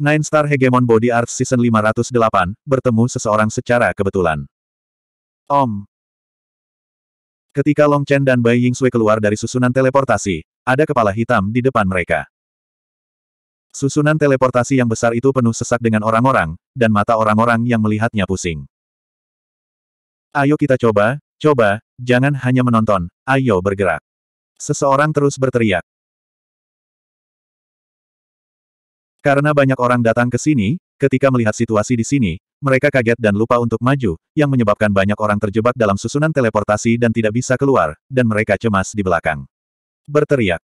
Nine Star Hegemon Body Arts Season 508, bertemu seseorang secara kebetulan. Om. Ketika Long Chen dan Bai Ying Sui keluar dari susunan teleportasi, ada kepala hitam di depan mereka. Susunan teleportasi yang besar itu penuh sesak dengan orang-orang, dan mata orang-orang yang melihatnya pusing. Ayo kita coba, coba, jangan hanya menonton, ayo bergerak. Seseorang terus berteriak. Karena banyak orang datang ke sini, ketika melihat situasi di sini, mereka kaget dan lupa untuk maju, yang menyebabkan banyak orang terjebak dalam susunan teleportasi dan tidak bisa keluar, dan mereka cemas di belakang. Berteriak.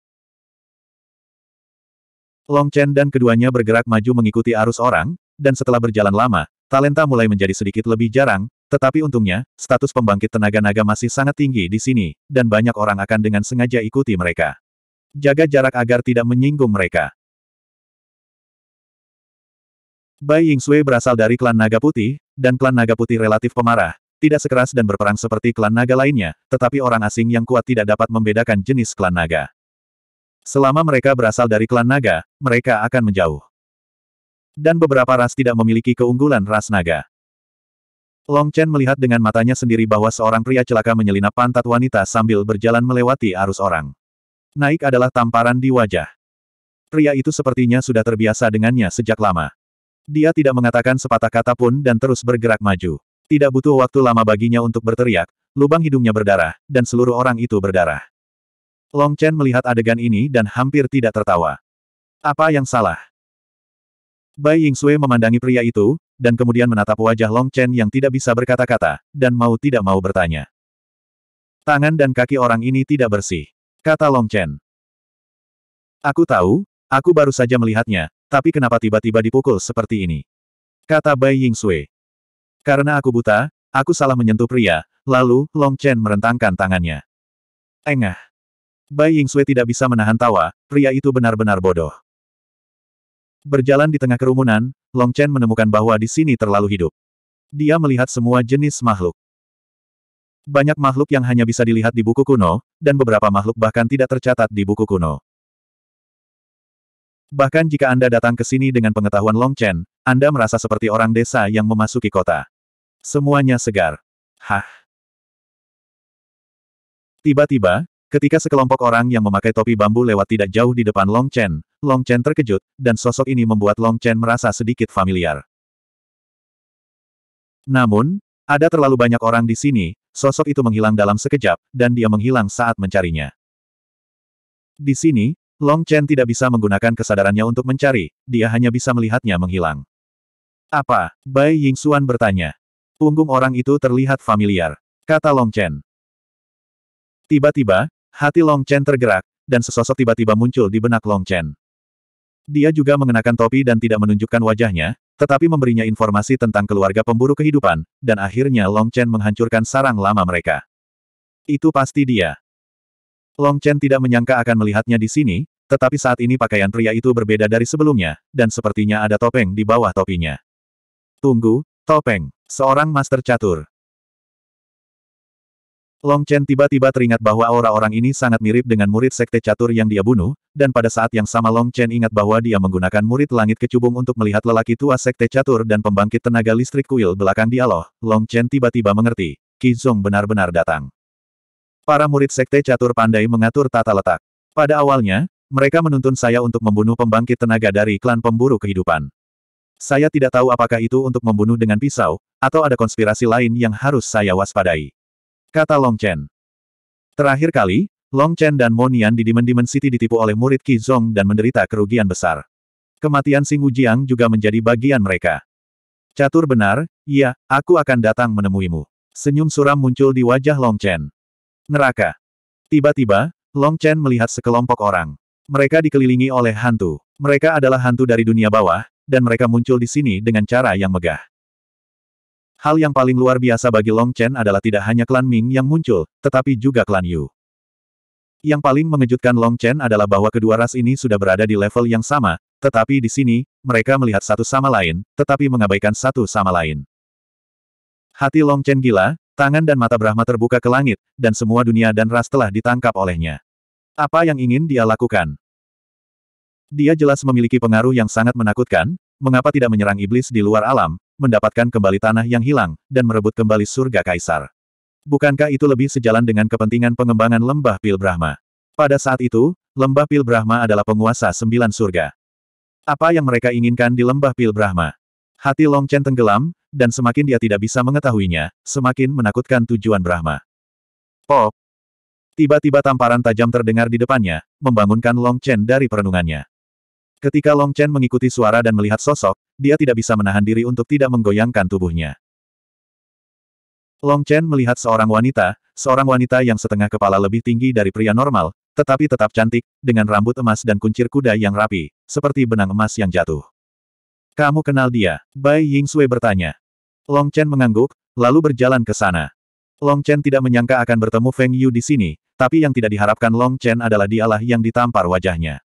Long Chen dan keduanya bergerak maju mengikuti arus orang, dan setelah berjalan lama, talenta mulai menjadi sedikit lebih jarang, tetapi untungnya, status pembangkit tenaga naga masih sangat tinggi di sini, dan banyak orang akan dengan sengaja ikuti mereka. Jaga jarak agar tidak menyinggung mereka. Bai Yingsui berasal dari klan Naga Putih, dan klan Naga Putih relatif pemarah, tidak sekeras dan berperang seperti klan naga lainnya, tetapi orang asing yang kuat tidak dapat membedakan jenis klan naga. Selama mereka berasal dari klan naga, mereka akan menjauh. Dan beberapa ras tidak memiliki keunggulan ras naga. Long Chen melihat dengan matanya sendiri bahwa seorang pria celaka menyelinap pantat wanita sambil berjalan melewati arus orang. Naik adalah tamparan di wajah. Pria itu sepertinya sudah terbiasa dengannya sejak lama. Dia tidak mengatakan sepatah kata pun dan terus bergerak maju. Tidak butuh waktu lama baginya untuk berteriak, lubang hidungnya berdarah, dan seluruh orang itu berdarah. Long Chen melihat adegan ini dan hampir tidak tertawa. Apa yang salah? Bai Ying Sui memandangi pria itu, dan kemudian menatap wajah Long Chen yang tidak bisa berkata-kata, dan mau tidak mau bertanya. Tangan dan kaki orang ini tidak bersih, kata Long Chen. Aku tahu, Aku baru saja melihatnya, tapi kenapa tiba-tiba dipukul seperti ini? Kata Bai Ying Sui. Karena aku buta, aku salah menyentuh pria, lalu Long Chen merentangkan tangannya. Engah. Bai Ying Sui tidak bisa menahan tawa, pria itu benar-benar bodoh. Berjalan di tengah kerumunan, Long Chen menemukan bahwa di sini terlalu hidup. Dia melihat semua jenis makhluk. Banyak makhluk yang hanya bisa dilihat di buku kuno, dan beberapa makhluk bahkan tidak tercatat di buku kuno. Bahkan jika Anda datang ke sini dengan pengetahuan Long Chen, Anda merasa seperti orang desa yang memasuki kota. Semuanya segar. Hah. Tiba-tiba, ketika sekelompok orang yang memakai topi bambu lewat tidak jauh di depan Long Chen, Long Chen terkejut, dan sosok ini membuat Long Chen merasa sedikit familiar. Namun, ada terlalu banyak orang di sini, sosok itu menghilang dalam sekejap, dan dia menghilang saat mencarinya. Di sini, Long Chen tidak bisa menggunakan kesadarannya untuk mencari, dia hanya bisa melihatnya menghilang. Apa? Bai Ying Xuan bertanya. Punggung orang itu terlihat familiar, kata Long Chen. Tiba-tiba, hati Long Chen tergerak, dan sesosok tiba-tiba muncul di benak Long Chen. Dia juga mengenakan topi dan tidak menunjukkan wajahnya, tetapi memberinya informasi tentang keluarga pemburu kehidupan, dan akhirnya Long Chen menghancurkan sarang lama mereka. Itu pasti dia. Long Chen tidak menyangka akan melihatnya di sini, tetapi saat ini pakaian pria itu berbeda dari sebelumnya, dan sepertinya ada topeng di bawah topinya. Tunggu, topeng. Seorang master catur. Long Chen tiba-tiba teringat bahwa aura orang ini sangat mirip dengan murid sekte catur yang dia bunuh, dan pada saat yang sama Long Chen ingat bahwa dia menggunakan murid langit kecubung untuk melihat lelaki tua sekte catur dan pembangkit tenaga listrik kuil belakang dialog. Long Chen tiba-tiba mengerti, Zong benar-benar datang. Para murid sekte catur pandai mengatur tata letak. Pada awalnya, mereka menuntun saya untuk membunuh pembangkit tenaga dari klan pemburu kehidupan. Saya tidak tahu apakah itu untuk membunuh dengan pisau, atau ada konspirasi lain yang harus saya waspadai. Kata Long Chen. Terakhir kali, Long Chen dan Monian di Demon Demon City ditipu oleh murid Zong dan menderita kerugian besar. Kematian Sing Wujiang juga menjadi bagian mereka. Catur benar, iya, aku akan datang menemuimu. Senyum suram muncul di wajah Long Chen. Neraka. Tiba-tiba, Long Chen melihat sekelompok orang. Mereka dikelilingi oleh hantu. Mereka adalah hantu dari dunia bawah, dan mereka muncul di sini dengan cara yang megah. Hal yang paling luar biasa bagi Long Chen adalah tidak hanya klan Ming yang muncul, tetapi juga klan Yu. Yang paling mengejutkan Long Chen adalah bahwa kedua ras ini sudah berada di level yang sama, tetapi di sini, mereka melihat satu sama lain, tetapi mengabaikan satu sama lain. Hati Long Chen gila, Tangan dan mata Brahma terbuka ke langit, dan semua dunia dan ras telah ditangkap olehnya. Apa yang ingin dia lakukan? Dia jelas memiliki pengaruh yang sangat menakutkan, mengapa tidak menyerang iblis di luar alam, mendapatkan kembali tanah yang hilang, dan merebut kembali surga kaisar. Bukankah itu lebih sejalan dengan kepentingan pengembangan lembah Pil Brahma? Pada saat itu, lembah Pil Brahma adalah penguasa sembilan surga. Apa yang mereka inginkan di lembah Pil Brahma? Hati Long Chen tenggelam, dan semakin dia tidak bisa mengetahuinya, semakin menakutkan tujuan Brahma. Pop! Tiba-tiba tamparan tajam terdengar di depannya, membangunkan Long Chen dari perenungannya. Ketika Long Chen mengikuti suara dan melihat sosok, dia tidak bisa menahan diri untuk tidak menggoyangkan tubuhnya. Long Chen melihat seorang wanita, seorang wanita yang setengah kepala lebih tinggi dari pria normal, tetapi tetap cantik, dengan rambut emas dan kuncir kuda yang rapi, seperti benang emas yang jatuh. Kamu kenal dia? Bai Ying Sui bertanya. Long Chen mengangguk, lalu berjalan ke sana. Long Chen tidak menyangka akan bertemu Feng Yu di sini, tapi yang tidak diharapkan Long Chen adalah dialah yang ditampar wajahnya.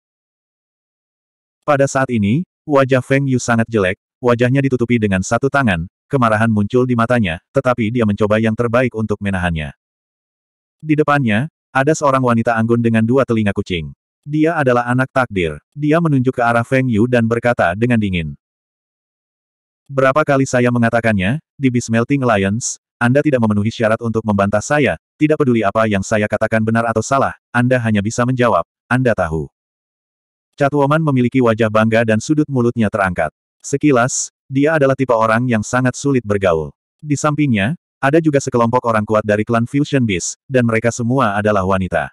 Pada saat ini, wajah Feng Yu sangat jelek, wajahnya ditutupi dengan satu tangan, kemarahan muncul di matanya, tetapi dia mencoba yang terbaik untuk menahannya. Di depannya, ada seorang wanita anggun dengan dua telinga kucing. Dia adalah anak takdir. Dia menunjuk ke arah Feng Yu dan berkata dengan dingin. Berapa kali saya mengatakannya, di Bismelting Alliance, Anda tidak memenuhi syarat untuk membantah saya, tidak peduli apa yang saya katakan benar atau salah, Anda hanya bisa menjawab, Anda tahu. Catwoman memiliki wajah bangga dan sudut mulutnya terangkat. Sekilas, dia adalah tipe orang yang sangat sulit bergaul. Di sampingnya, ada juga sekelompok orang kuat dari klan Fusion Beast, dan mereka semua adalah wanita.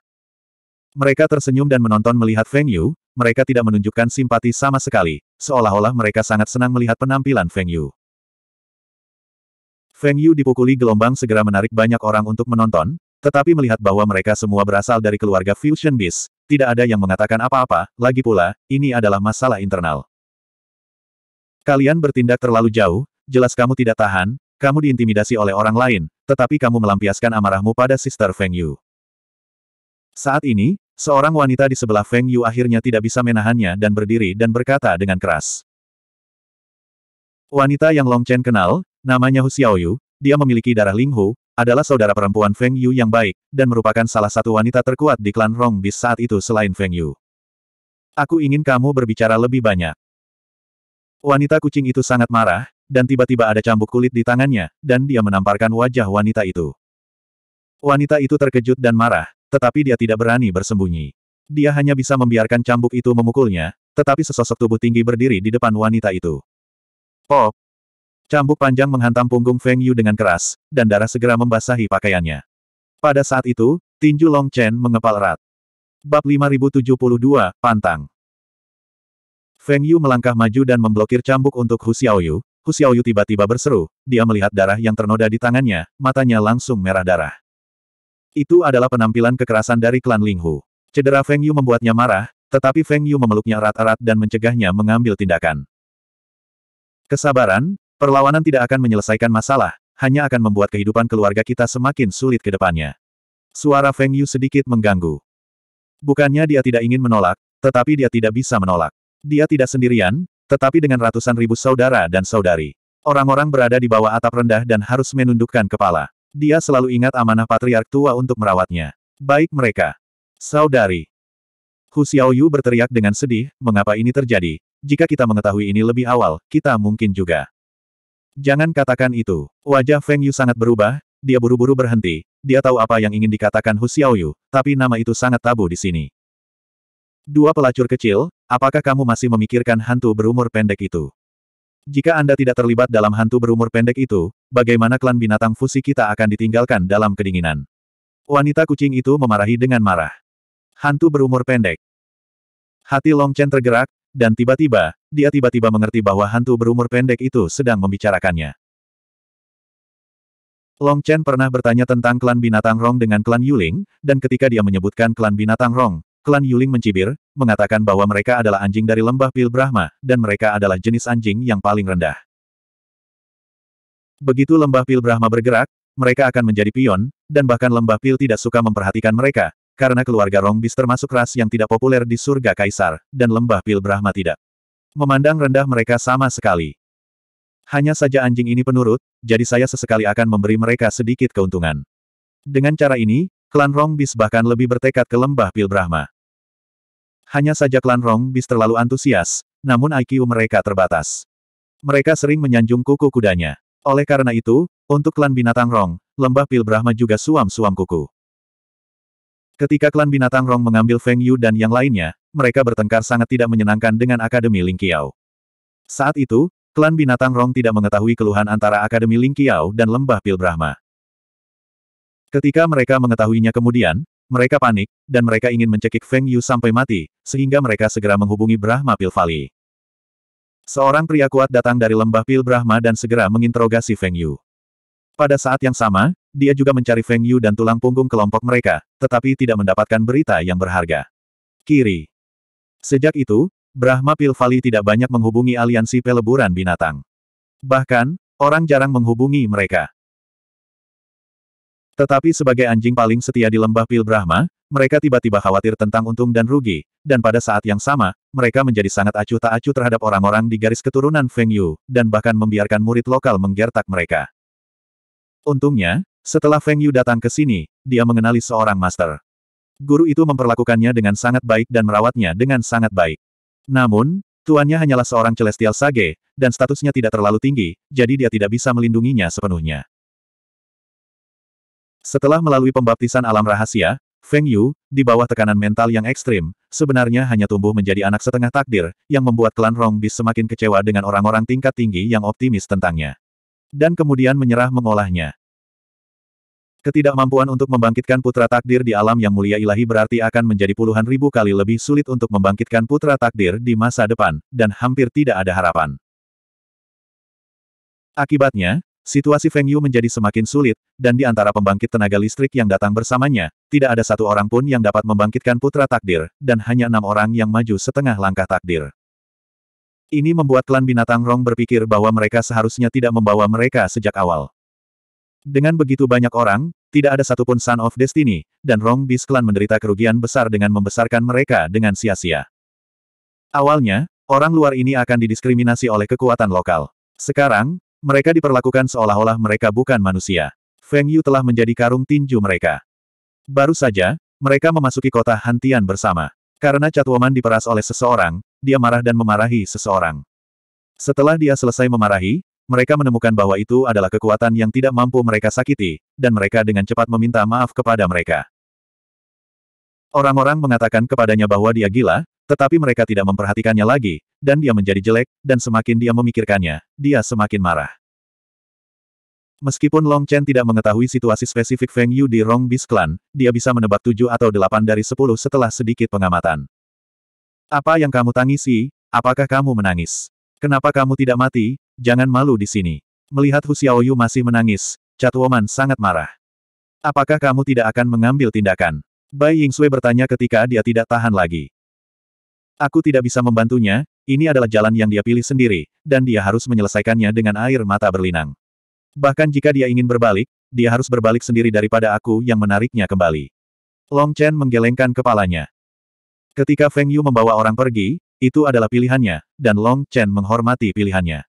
Mereka tersenyum dan menonton melihat Feng Yu, mereka tidak menunjukkan simpati sama sekali, seolah-olah mereka sangat senang melihat penampilan Feng Yu. Feng Yu dipukuli gelombang segera menarik banyak orang untuk menonton, tetapi melihat bahwa mereka semua berasal dari keluarga Fusion Beast, tidak ada yang mengatakan apa-apa, lagi pula, ini adalah masalah internal. Kalian bertindak terlalu jauh, jelas kamu tidak tahan, kamu diintimidasi oleh orang lain, tetapi kamu melampiaskan amarahmu pada Sister Feng Yu. Saat ini, Seorang wanita di sebelah Feng Yu akhirnya tidak bisa menahannya dan berdiri dan berkata dengan keras. Wanita yang Long Chen kenal, namanya Hu Xiaoyu, dia memiliki darah Ling Hu, adalah saudara perempuan Feng Yu yang baik, dan merupakan salah satu wanita terkuat di klan Rong Bis saat itu selain Feng Yu. Aku ingin kamu berbicara lebih banyak. Wanita kucing itu sangat marah, dan tiba-tiba ada cambuk kulit di tangannya, dan dia menamparkan wajah wanita itu. Wanita itu terkejut dan marah, tetapi dia tidak berani bersembunyi. Dia hanya bisa membiarkan cambuk itu memukulnya, tetapi sesosok tubuh tinggi berdiri di depan wanita itu. Pop! Cambuk panjang menghantam punggung Feng Yu dengan keras, dan darah segera membasahi pakaiannya. Pada saat itu, tinju Long Chen mengepal erat. Bab 5072, Pantang Feng Yu melangkah maju dan memblokir cambuk untuk Hu Xiaoyu. Hu Xiaoyu tiba-tiba berseru, dia melihat darah yang ternoda di tangannya, matanya langsung merah darah. Itu adalah penampilan kekerasan dari klan Linghu. Cedera Feng Yu membuatnya marah, tetapi Feng Yu memeluknya erat-erat dan mencegahnya mengambil tindakan. Kesabaran, perlawanan tidak akan menyelesaikan masalah, hanya akan membuat kehidupan keluarga kita semakin sulit ke depannya. Suara Feng Yu sedikit mengganggu. Bukannya dia tidak ingin menolak, tetapi dia tidak bisa menolak. Dia tidak sendirian, tetapi dengan ratusan ribu saudara dan saudari. Orang-orang berada di bawah atap rendah dan harus menundukkan kepala. Dia selalu ingat amanah patriark tua untuk merawatnya. Baik mereka. Saudari. Hu Xiaoyu berteriak dengan sedih, mengapa ini terjadi? Jika kita mengetahui ini lebih awal, kita mungkin juga. Jangan katakan itu. Wajah Feng Yu sangat berubah, dia buru-buru berhenti. Dia tahu apa yang ingin dikatakan Hu Xiaoyu, tapi nama itu sangat tabu di sini. Dua pelacur kecil, apakah kamu masih memikirkan hantu berumur pendek itu? Jika Anda tidak terlibat dalam hantu berumur pendek itu, bagaimana klan binatang fusi kita akan ditinggalkan dalam kedinginan? Wanita kucing itu memarahi dengan marah. Hantu berumur pendek. Hati Long Chen tergerak, dan tiba-tiba, dia tiba-tiba mengerti bahwa hantu berumur pendek itu sedang membicarakannya. Long Chen pernah bertanya tentang klan binatang Rong dengan klan Yuling, dan ketika dia menyebutkan klan binatang Rong, Klan Yuling mencibir, mengatakan bahwa mereka adalah anjing dari lembah Pil Brahma, dan mereka adalah jenis anjing yang paling rendah. Begitu lembah Pil Brahma bergerak, mereka akan menjadi pion, dan bahkan lembah Pil tidak suka memperhatikan mereka, karena keluarga Rongbis termasuk ras yang tidak populer di surga Kaisar, dan lembah Pil Brahma tidak. Memandang rendah mereka sama sekali. Hanya saja anjing ini penurut, jadi saya sesekali akan memberi mereka sedikit keuntungan. Dengan cara ini, klan Rongbis bahkan lebih bertekad ke lembah Pil Brahma. Hanya saja klan Rong Bis terlalu antusias, namun IQ mereka terbatas. Mereka sering menyanjung kuku kudanya. Oleh karena itu, untuk klan binatang Rong, lembah Pil Brahma juga suam-suam kuku. Ketika klan binatang Rong mengambil Feng Yu dan yang lainnya, mereka bertengkar sangat tidak menyenangkan dengan Akademi Ling Qiao. Saat itu, klan binatang Rong tidak mengetahui keluhan antara Akademi Ling Qiao dan lembah Pil Brahma. Ketika mereka mengetahuinya kemudian, mereka panik, dan mereka ingin mencekik Feng Yu sampai mati, sehingga mereka segera menghubungi Brahma Pil Seorang pria kuat datang dari lembah Pil Brahma dan segera menginterogasi Feng Yu. Pada saat yang sama, dia juga mencari Feng Yu dan tulang punggung kelompok mereka, tetapi tidak mendapatkan berita yang berharga. Kiri. Sejak itu, Brahma Pil tidak banyak menghubungi aliansi peleburan binatang. Bahkan, orang jarang menghubungi mereka. Tetapi sebagai anjing paling setia di lembah Pil Brahma, mereka tiba-tiba khawatir tentang untung dan rugi, dan pada saat yang sama, mereka menjadi sangat acuh tak acuh terhadap orang-orang di garis keturunan Feng Yu, dan bahkan membiarkan murid lokal menggertak mereka. Untungnya, setelah Feng Yu datang ke sini, dia mengenali seorang master. Guru itu memperlakukannya dengan sangat baik dan merawatnya dengan sangat baik. Namun, tuannya hanyalah seorang celestial sage, dan statusnya tidak terlalu tinggi, jadi dia tidak bisa melindunginya sepenuhnya. Setelah melalui pembaptisan alam rahasia, Feng Yu, di bawah tekanan mental yang ekstrim, sebenarnya hanya tumbuh menjadi anak setengah takdir, yang membuat klan Rong Rongbis semakin kecewa dengan orang-orang tingkat tinggi yang optimis tentangnya. Dan kemudian menyerah mengolahnya. Ketidakmampuan untuk membangkitkan putra takdir di alam yang mulia ilahi berarti akan menjadi puluhan ribu kali lebih sulit untuk membangkitkan putra takdir di masa depan, dan hampir tidak ada harapan. Akibatnya, Situasi Feng Yu menjadi semakin sulit, dan di antara pembangkit tenaga listrik yang datang bersamanya, tidak ada satu orang pun yang dapat membangkitkan putra takdir, dan hanya enam orang yang maju setengah langkah takdir. Ini membuat klan binatang Rong berpikir bahwa mereka seharusnya tidak membawa mereka sejak awal. Dengan begitu banyak orang, tidak ada satupun Son of Destiny, dan Rong Beast Clan menderita kerugian besar dengan membesarkan mereka dengan sia-sia. Awalnya, orang luar ini akan didiskriminasi oleh kekuatan lokal. Sekarang, mereka diperlakukan seolah-olah mereka bukan manusia. Feng Yu telah menjadi karung tinju mereka. Baru saja, mereka memasuki kota Hantian bersama. Karena Catwoman diperas oleh seseorang, dia marah dan memarahi seseorang. Setelah dia selesai memarahi, mereka menemukan bahwa itu adalah kekuatan yang tidak mampu mereka sakiti, dan mereka dengan cepat meminta maaf kepada mereka. Orang-orang mengatakan kepadanya bahwa dia gila, tetapi mereka tidak memperhatikannya lagi, dan dia menjadi jelek, dan semakin dia memikirkannya, dia semakin marah. Meskipun Long Chen tidak mengetahui situasi spesifik Feng Yu di Rong Bis Clan, dia bisa menebak tujuh atau delapan dari sepuluh setelah sedikit pengamatan. Apa yang kamu tangisi? Apakah kamu menangis? Kenapa kamu tidak mati? Jangan malu di sini. Melihat Hu Xiaoyu masih menangis, Catwoman sangat marah. Apakah kamu tidak akan mengambil tindakan? Bai Yingxue bertanya ketika dia tidak tahan lagi. Aku tidak bisa membantunya, ini adalah jalan yang dia pilih sendiri, dan dia harus menyelesaikannya dengan air mata berlinang. Bahkan jika dia ingin berbalik, dia harus berbalik sendiri daripada aku yang menariknya kembali. Long Chen menggelengkan kepalanya. Ketika Feng Yu membawa orang pergi, itu adalah pilihannya, dan Long Chen menghormati pilihannya.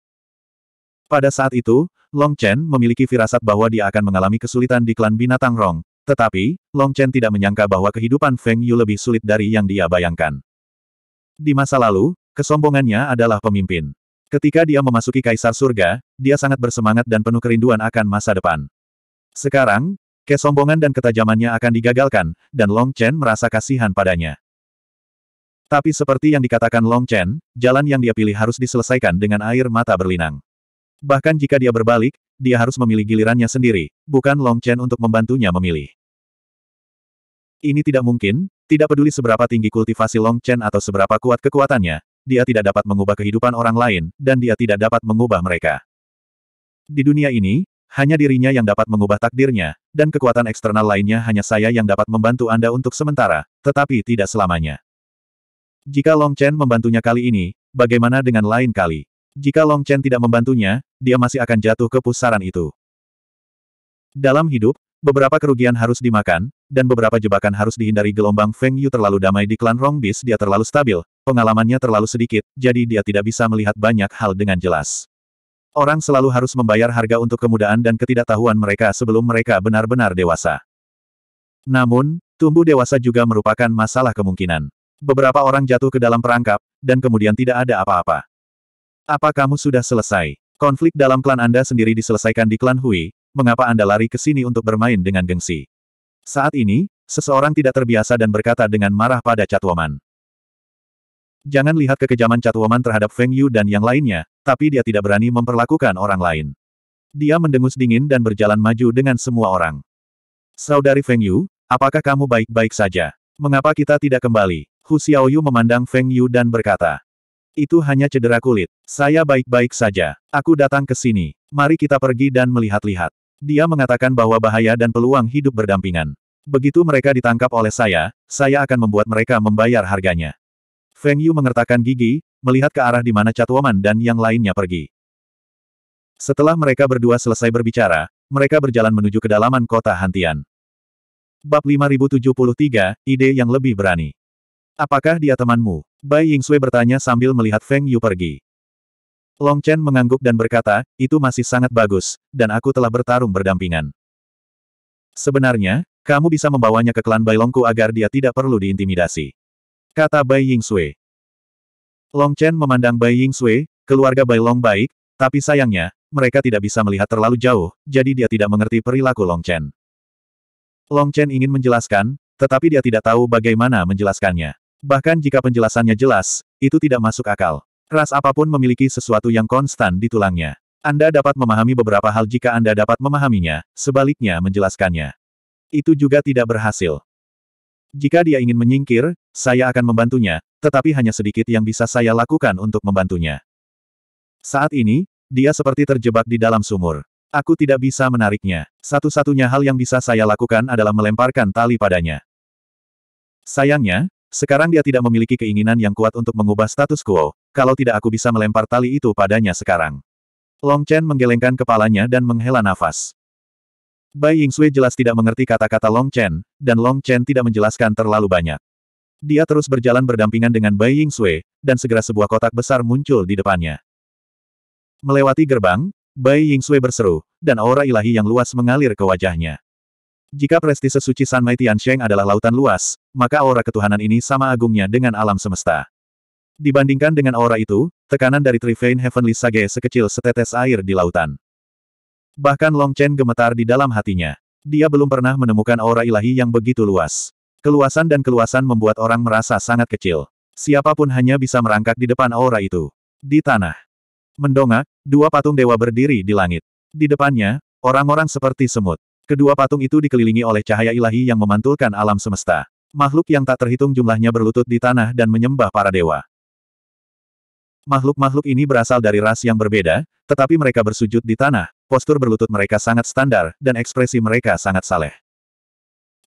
Pada saat itu, Long Chen memiliki firasat bahwa dia akan mengalami kesulitan di klan binatang Rong, tetapi, Long Chen tidak menyangka bahwa kehidupan Feng Yu lebih sulit dari yang dia bayangkan. Di masa lalu, kesombongannya adalah pemimpin. Ketika dia memasuki kaisar surga, dia sangat bersemangat dan penuh kerinduan akan masa depan. Sekarang, kesombongan dan ketajamannya akan digagalkan, dan Long Chen merasa kasihan padanya. Tapi seperti yang dikatakan Long Chen, jalan yang dia pilih harus diselesaikan dengan air mata berlinang. Bahkan jika dia berbalik, dia harus memilih gilirannya sendiri, bukan Long Chen untuk membantunya memilih. Ini tidak mungkin, tidak peduli seberapa tinggi kultivasi Long Chen atau seberapa kuat kekuatannya, dia tidak dapat mengubah kehidupan orang lain, dan dia tidak dapat mengubah mereka. Di dunia ini, hanya dirinya yang dapat mengubah takdirnya, dan kekuatan eksternal lainnya hanya saya yang dapat membantu Anda untuk sementara, tetapi tidak selamanya. Jika Long Chen membantunya kali ini, bagaimana dengan lain kali? Jika Long Chen tidak membantunya, dia masih akan jatuh ke pusaran itu. Dalam hidup, Beberapa kerugian harus dimakan, dan beberapa jebakan harus dihindari gelombang Feng Yu terlalu damai di klan Rongbis dia terlalu stabil, pengalamannya terlalu sedikit, jadi dia tidak bisa melihat banyak hal dengan jelas. Orang selalu harus membayar harga untuk kemudahan dan ketidaktahuan mereka sebelum mereka benar-benar dewasa. Namun, tumbuh dewasa juga merupakan masalah kemungkinan. Beberapa orang jatuh ke dalam perangkap, dan kemudian tidak ada apa-apa. Apa kamu sudah selesai? Konflik dalam klan Anda sendiri diselesaikan di klan Hui, mengapa Anda lari ke sini untuk bermain dengan gengsi? Saat ini, seseorang tidak terbiasa dan berkata dengan marah pada Catwoman. Jangan lihat kekejaman Catwoman terhadap Feng Yu dan yang lainnya, tapi dia tidak berani memperlakukan orang lain. Dia mendengus dingin dan berjalan maju dengan semua orang. Saudari Feng Yu, apakah kamu baik-baik saja? Mengapa kita tidak kembali? Hu Xiaoyu memandang Feng Yu dan berkata. Itu hanya cedera kulit. Saya baik-baik saja. Aku datang ke sini. Mari kita pergi dan melihat-lihat. Dia mengatakan bahwa bahaya dan peluang hidup berdampingan. Begitu mereka ditangkap oleh saya, saya akan membuat mereka membayar harganya. Feng Yu mengertakkan gigi, melihat ke arah di mana Catwoman dan yang lainnya pergi. Setelah mereka berdua selesai berbicara, mereka berjalan menuju kedalaman kota Hantian. Bab 5073, Ide yang lebih berani. Apakah dia temanmu? Bai Yingxue bertanya sambil melihat Feng Yu pergi. Long Chen mengangguk dan berkata, itu masih sangat bagus, dan aku telah bertarung berdampingan. Sebenarnya, kamu bisa membawanya ke klan Bailongku agar dia tidak perlu diintimidasi. Kata Bai Ying Sui. Long Chen memandang Bai Ying Sui, keluarga Bailong baik, tapi sayangnya, mereka tidak bisa melihat terlalu jauh, jadi dia tidak mengerti perilaku Long Chen. Long Chen ingin menjelaskan, tetapi dia tidak tahu bagaimana menjelaskannya. Bahkan jika penjelasannya jelas, itu tidak masuk akal. Ras apapun memiliki sesuatu yang konstan di tulangnya. Anda dapat memahami beberapa hal jika Anda dapat memahaminya, sebaliknya menjelaskannya. Itu juga tidak berhasil. Jika dia ingin menyingkir, saya akan membantunya, tetapi hanya sedikit yang bisa saya lakukan untuk membantunya. Saat ini, dia seperti terjebak di dalam sumur. Aku tidak bisa menariknya. Satu-satunya hal yang bisa saya lakukan adalah melemparkan tali padanya. Sayangnya, sekarang dia tidak memiliki keinginan yang kuat untuk mengubah status quo, kalau tidak aku bisa melempar tali itu padanya sekarang. Long Chen menggelengkan kepalanya dan menghela nafas. Bai Yingsui jelas tidak mengerti kata-kata Long Chen, dan Long Chen tidak menjelaskan terlalu banyak. Dia terus berjalan berdampingan dengan Bai Yingsui, dan segera sebuah kotak besar muncul di depannya. Melewati gerbang, Bai Yingsui berseru, dan aura ilahi yang luas mengalir ke wajahnya. Jika prestise suci San Tian Sheng adalah lautan luas, maka aura ketuhanan ini sama agungnya dengan alam semesta. Dibandingkan dengan aura itu, tekanan dari Trifane Heavenly Sage sekecil setetes air di lautan. Bahkan Long Chen gemetar di dalam hatinya. Dia belum pernah menemukan aura ilahi yang begitu luas. Keluasan dan keluasan membuat orang merasa sangat kecil. Siapapun hanya bisa merangkak di depan aura itu. Di tanah. Mendongak, dua patung dewa berdiri di langit. Di depannya, orang-orang seperti semut. Kedua patung itu dikelilingi oleh cahaya ilahi yang memantulkan alam semesta. Makhluk yang tak terhitung jumlahnya berlutut di tanah dan menyembah para dewa. Makhluk-makhluk ini berasal dari ras yang berbeda, tetapi mereka bersujud di tanah, postur berlutut mereka sangat standar, dan ekspresi mereka sangat saleh.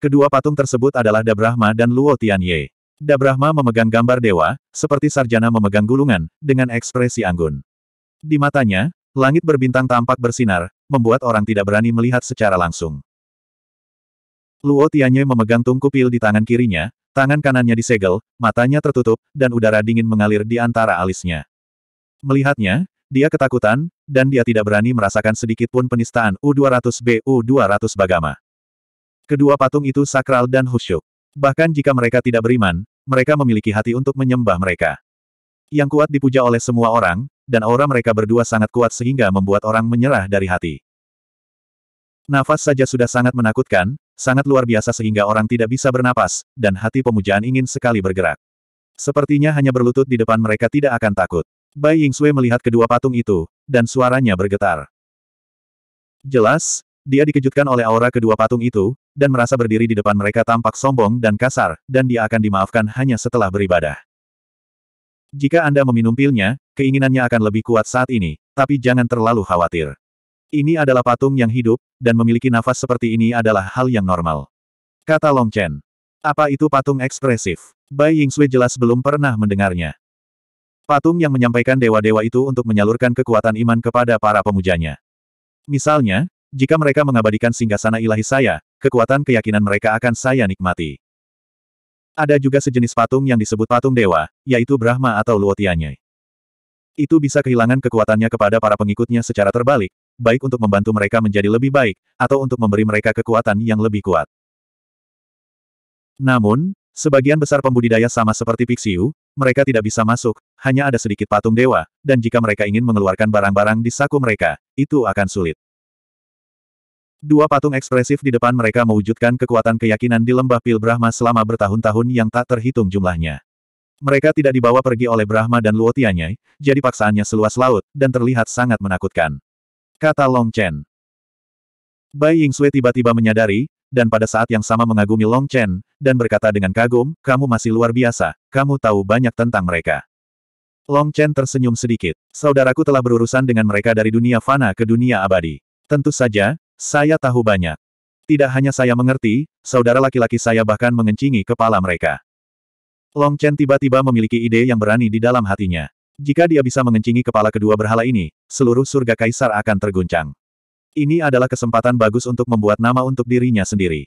Kedua patung tersebut adalah Dabrahma dan Luo Tianye. Dabrahma memegang gambar dewa, seperti sarjana memegang gulungan, dengan ekspresi anggun. Di matanya, langit berbintang tampak bersinar, membuat orang tidak berani melihat secara langsung. Luo Tianye memegang tungku pil di tangan kirinya, tangan kanannya disegel, matanya tertutup, dan udara dingin mengalir di antara alisnya. Melihatnya, dia ketakutan, dan dia tidak berani merasakan sedikit pun penistaan u 200 bu 200 Bagama. Kedua patung itu sakral dan khusyuk. Bahkan jika mereka tidak beriman, mereka memiliki hati untuk menyembah mereka. Yang kuat dipuja oleh semua orang, dan aura mereka berdua sangat kuat sehingga membuat orang menyerah dari hati. Nafas saja sudah sangat menakutkan, sangat luar biasa sehingga orang tidak bisa bernapas, dan hati pemujaan ingin sekali bergerak. Sepertinya hanya berlutut di depan mereka tidak akan takut. Bai Sui melihat kedua patung itu, dan suaranya bergetar. Jelas, dia dikejutkan oleh aura kedua patung itu, dan merasa berdiri di depan mereka tampak sombong dan kasar, dan dia akan dimaafkan hanya setelah beribadah. Jika Anda meminum pilnya, keinginannya akan lebih kuat saat ini, tapi jangan terlalu khawatir. Ini adalah patung yang hidup, dan memiliki nafas seperti ini adalah hal yang normal. Kata Long Chen. Apa itu patung ekspresif? Bai Sui jelas belum pernah mendengarnya. Patung yang menyampaikan dewa-dewa itu untuk menyalurkan kekuatan iman kepada para pemujanya. Misalnya, jika mereka mengabadikan singgasana ilahi saya, kekuatan keyakinan mereka akan saya nikmati. Ada juga sejenis patung yang disebut patung dewa, yaitu Brahma atau Luotianye. Itu bisa kehilangan kekuatannya kepada para pengikutnya secara terbalik, baik untuk membantu mereka menjadi lebih baik, atau untuk memberi mereka kekuatan yang lebih kuat. Namun, sebagian besar pembudidaya sama seperti Pixiu, mereka tidak bisa masuk, hanya ada sedikit patung dewa, dan jika mereka ingin mengeluarkan barang-barang di saku mereka, itu akan sulit. Dua patung ekspresif di depan mereka mewujudkan kekuatan keyakinan di lembah pil Brahma selama bertahun-tahun yang tak terhitung jumlahnya. Mereka tidak dibawa pergi oleh Brahma dan Luotianya, jadi paksaannya seluas laut, dan terlihat sangat menakutkan. Kata Long Chen. Bai Yingsui tiba-tiba menyadari, dan pada saat yang sama mengagumi Long Chen, dan berkata dengan kagum, kamu masih luar biasa, kamu tahu banyak tentang mereka. Long Chen tersenyum sedikit. Saudaraku telah berurusan dengan mereka dari dunia fana ke dunia abadi. Tentu saja, saya tahu banyak. Tidak hanya saya mengerti, saudara laki-laki saya bahkan mengencingi kepala mereka. Long Chen tiba-tiba memiliki ide yang berani di dalam hatinya. Jika dia bisa mengencingi kepala kedua berhala ini, seluruh surga kaisar akan terguncang. Ini adalah kesempatan bagus untuk membuat nama untuk dirinya sendiri.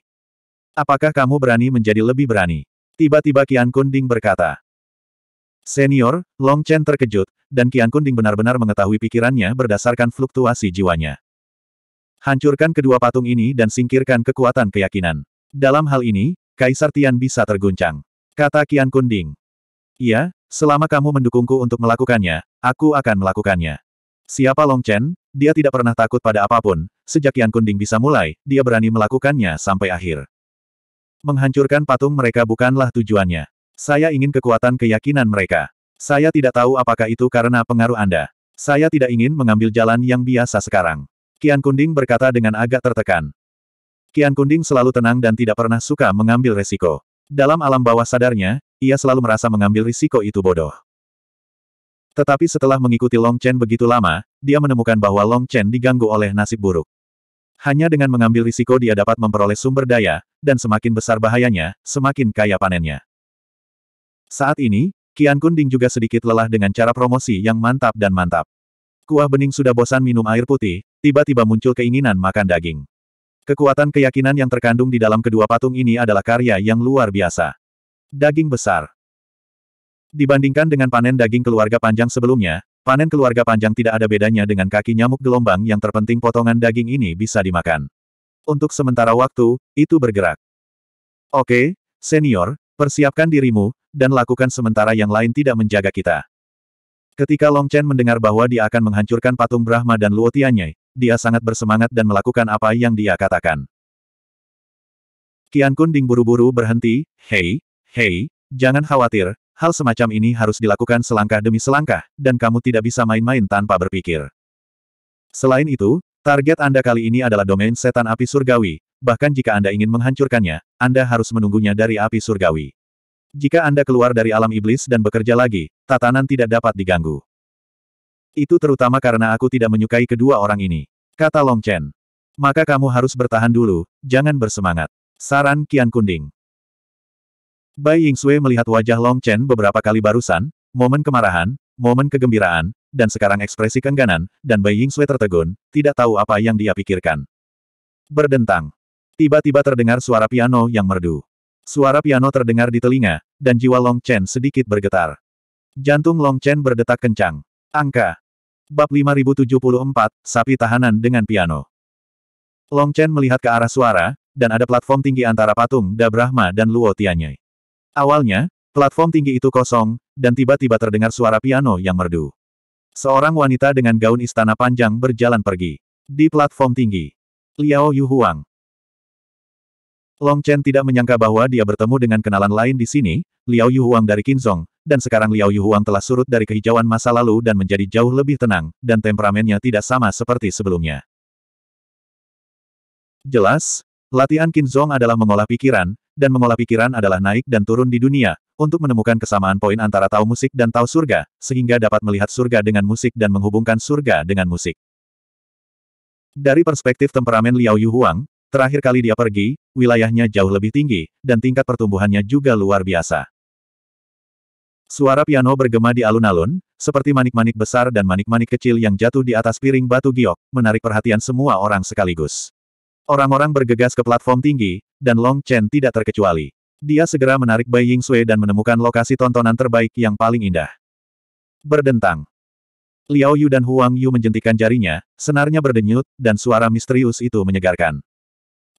Apakah kamu berani menjadi lebih berani? Tiba-tiba Kian Kunding berkata. Senior, Long Chen terkejut, dan Kian Kunding benar-benar mengetahui pikirannya berdasarkan fluktuasi jiwanya. Hancurkan kedua patung ini dan singkirkan kekuatan keyakinan. Dalam hal ini, Kaisar Tian bisa terguncang. Kata Kian Kunding. Iya, selama kamu mendukungku untuk melakukannya, aku akan melakukannya. Siapa Long Chen? Dia tidak pernah takut pada apapun, sejak Yan Kunding bisa mulai, dia berani melakukannya sampai akhir. Menghancurkan patung mereka bukanlah tujuannya. Saya ingin kekuatan keyakinan mereka. Saya tidak tahu apakah itu karena pengaruh Anda. Saya tidak ingin mengambil jalan yang biasa sekarang. Kian Kunding berkata dengan agak tertekan. Kian Kunding selalu tenang dan tidak pernah suka mengambil risiko. Dalam alam bawah sadarnya, ia selalu merasa mengambil risiko itu bodoh. Tetapi setelah mengikuti Long Chen begitu lama, dia menemukan bahwa Long Chen diganggu oleh nasib buruk. Hanya dengan mengambil risiko dia dapat memperoleh sumber daya, dan semakin besar bahayanya, semakin kaya panennya. Saat ini, Kian Kunding juga sedikit lelah dengan cara promosi yang mantap dan mantap. Kuah bening sudah bosan minum air putih, tiba-tiba muncul keinginan makan daging. Kekuatan keyakinan yang terkandung di dalam kedua patung ini adalah karya yang luar biasa. Daging besar. Dibandingkan dengan panen daging keluarga panjang sebelumnya, panen keluarga panjang tidak ada bedanya dengan kaki nyamuk gelombang yang terpenting potongan daging ini bisa dimakan. Untuk sementara waktu, itu bergerak. Oke, senior, persiapkan dirimu, dan lakukan sementara yang lain tidak menjaga kita. Ketika Long Chen mendengar bahwa dia akan menghancurkan patung Brahma dan Luo Tianye, dia sangat bersemangat dan melakukan apa yang dia katakan. Kian Kun Ding buru-buru berhenti, hei, hei, jangan khawatir, Hal semacam ini harus dilakukan selangkah demi selangkah, dan kamu tidak bisa main-main tanpa berpikir. Selain itu, target Anda kali ini adalah domain setan api surgawi, bahkan jika Anda ingin menghancurkannya, Anda harus menunggunya dari api surgawi. Jika Anda keluar dari alam iblis dan bekerja lagi, tatanan tidak dapat diganggu. Itu terutama karena aku tidak menyukai kedua orang ini. Kata Long Chen. Maka kamu harus bertahan dulu, jangan bersemangat. Saran Kian Kunding. Bai Yingxue melihat wajah Long Chen beberapa kali barusan, momen kemarahan, momen kegembiraan, dan sekarang ekspresi kengganan, dan Bai Yingxue tertegun, tidak tahu apa yang dia pikirkan. Berdentang. Tiba-tiba terdengar suara piano yang merdu. Suara piano terdengar di telinga, dan jiwa Long Chen sedikit bergetar. Jantung Long Chen berdetak kencang. Angka. Bab 5074, Sapi Tahanan dengan Piano. Long Chen melihat ke arah suara, dan ada platform tinggi antara patung Da Brahma dan Luo Tianyai. Awalnya, platform tinggi itu kosong, dan tiba-tiba terdengar suara piano yang merdu. Seorang wanita dengan gaun istana panjang berjalan pergi. Di platform tinggi. Liao Yuhuang. Long Chen tidak menyangka bahwa dia bertemu dengan kenalan lain di sini, Liao Yuhuang dari Kinzong, dan sekarang Liao Yuhuang telah surut dari kehijauan masa lalu dan menjadi jauh lebih tenang, dan temperamennya tidak sama seperti sebelumnya. Jelas, latihan Kinzong adalah mengolah pikiran, dan mengolah pikiran adalah naik dan turun di dunia, untuk menemukan kesamaan poin antara tahu musik dan tahu surga, sehingga dapat melihat surga dengan musik dan menghubungkan surga dengan musik. Dari perspektif temperamen Liao Huang, terakhir kali dia pergi, wilayahnya jauh lebih tinggi, dan tingkat pertumbuhannya juga luar biasa. Suara piano bergema di alun-alun, seperti manik-manik besar dan manik-manik kecil yang jatuh di atas piring batu giok, menarik perhatian semua orang sekaligus. Orang-orang bergegas ke platform tinggi, dan Long Chen tidak terkecuali. Dia segera menarik Bai Ying Sui dan menemukan lokasi tontonan terbaik yang paling indah. Berdentang. Liao Yu dan Huang Yu menjentikan jarinya, senarnya berdenyut, dan suara misterius itu menyegarkan.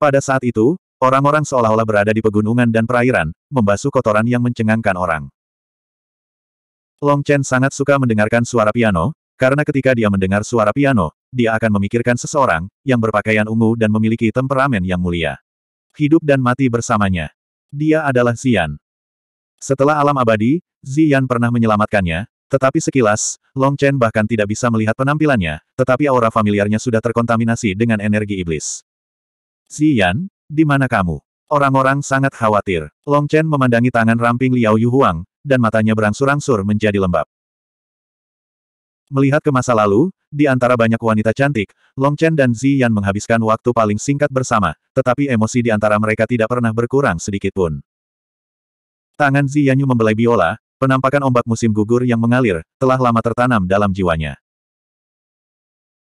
Pada saat itu, orang-orang seolah-olah berada di pegunungan dan perairan, membasuh kotoran yang mencengangkan orang. Long Chen sangat suka mendengarkan suara piano, karena ketika dia mendengar suara piano, dia akan memikirkan seseorang yang berpakaian ungu dan memiliki temperamen yang mulia hidup dan mati bersamanya. Dia adalah Xian. Setelah alam abadi, Xian pernah menyelamatkannya, tetapi sekilas, Long Chen bahkan tidak bisa melihat penampilannya, tetapi aura familiarnya sudah terkontaminasi dengan energi iblis. Xian, di mana kamu? Orang-orang sangat khawatir. Long Chen memandangi tangan ramping Liao Yuhuang, dan matanya berangsur-angsur menjadi lembab. Melihat ke masa lalu, di antara banyak wanita cantik, Long Chen dan Zi Yan menghabiskan waktu paling singkat bersama, tetapi emosi di antara mereka tidak pernah berkurang sedikit pun. Tangan Ziyanyu membelai biola, penampakan ombak musim gugur yang mengalir, telah lama tertanam dalam jiwanya.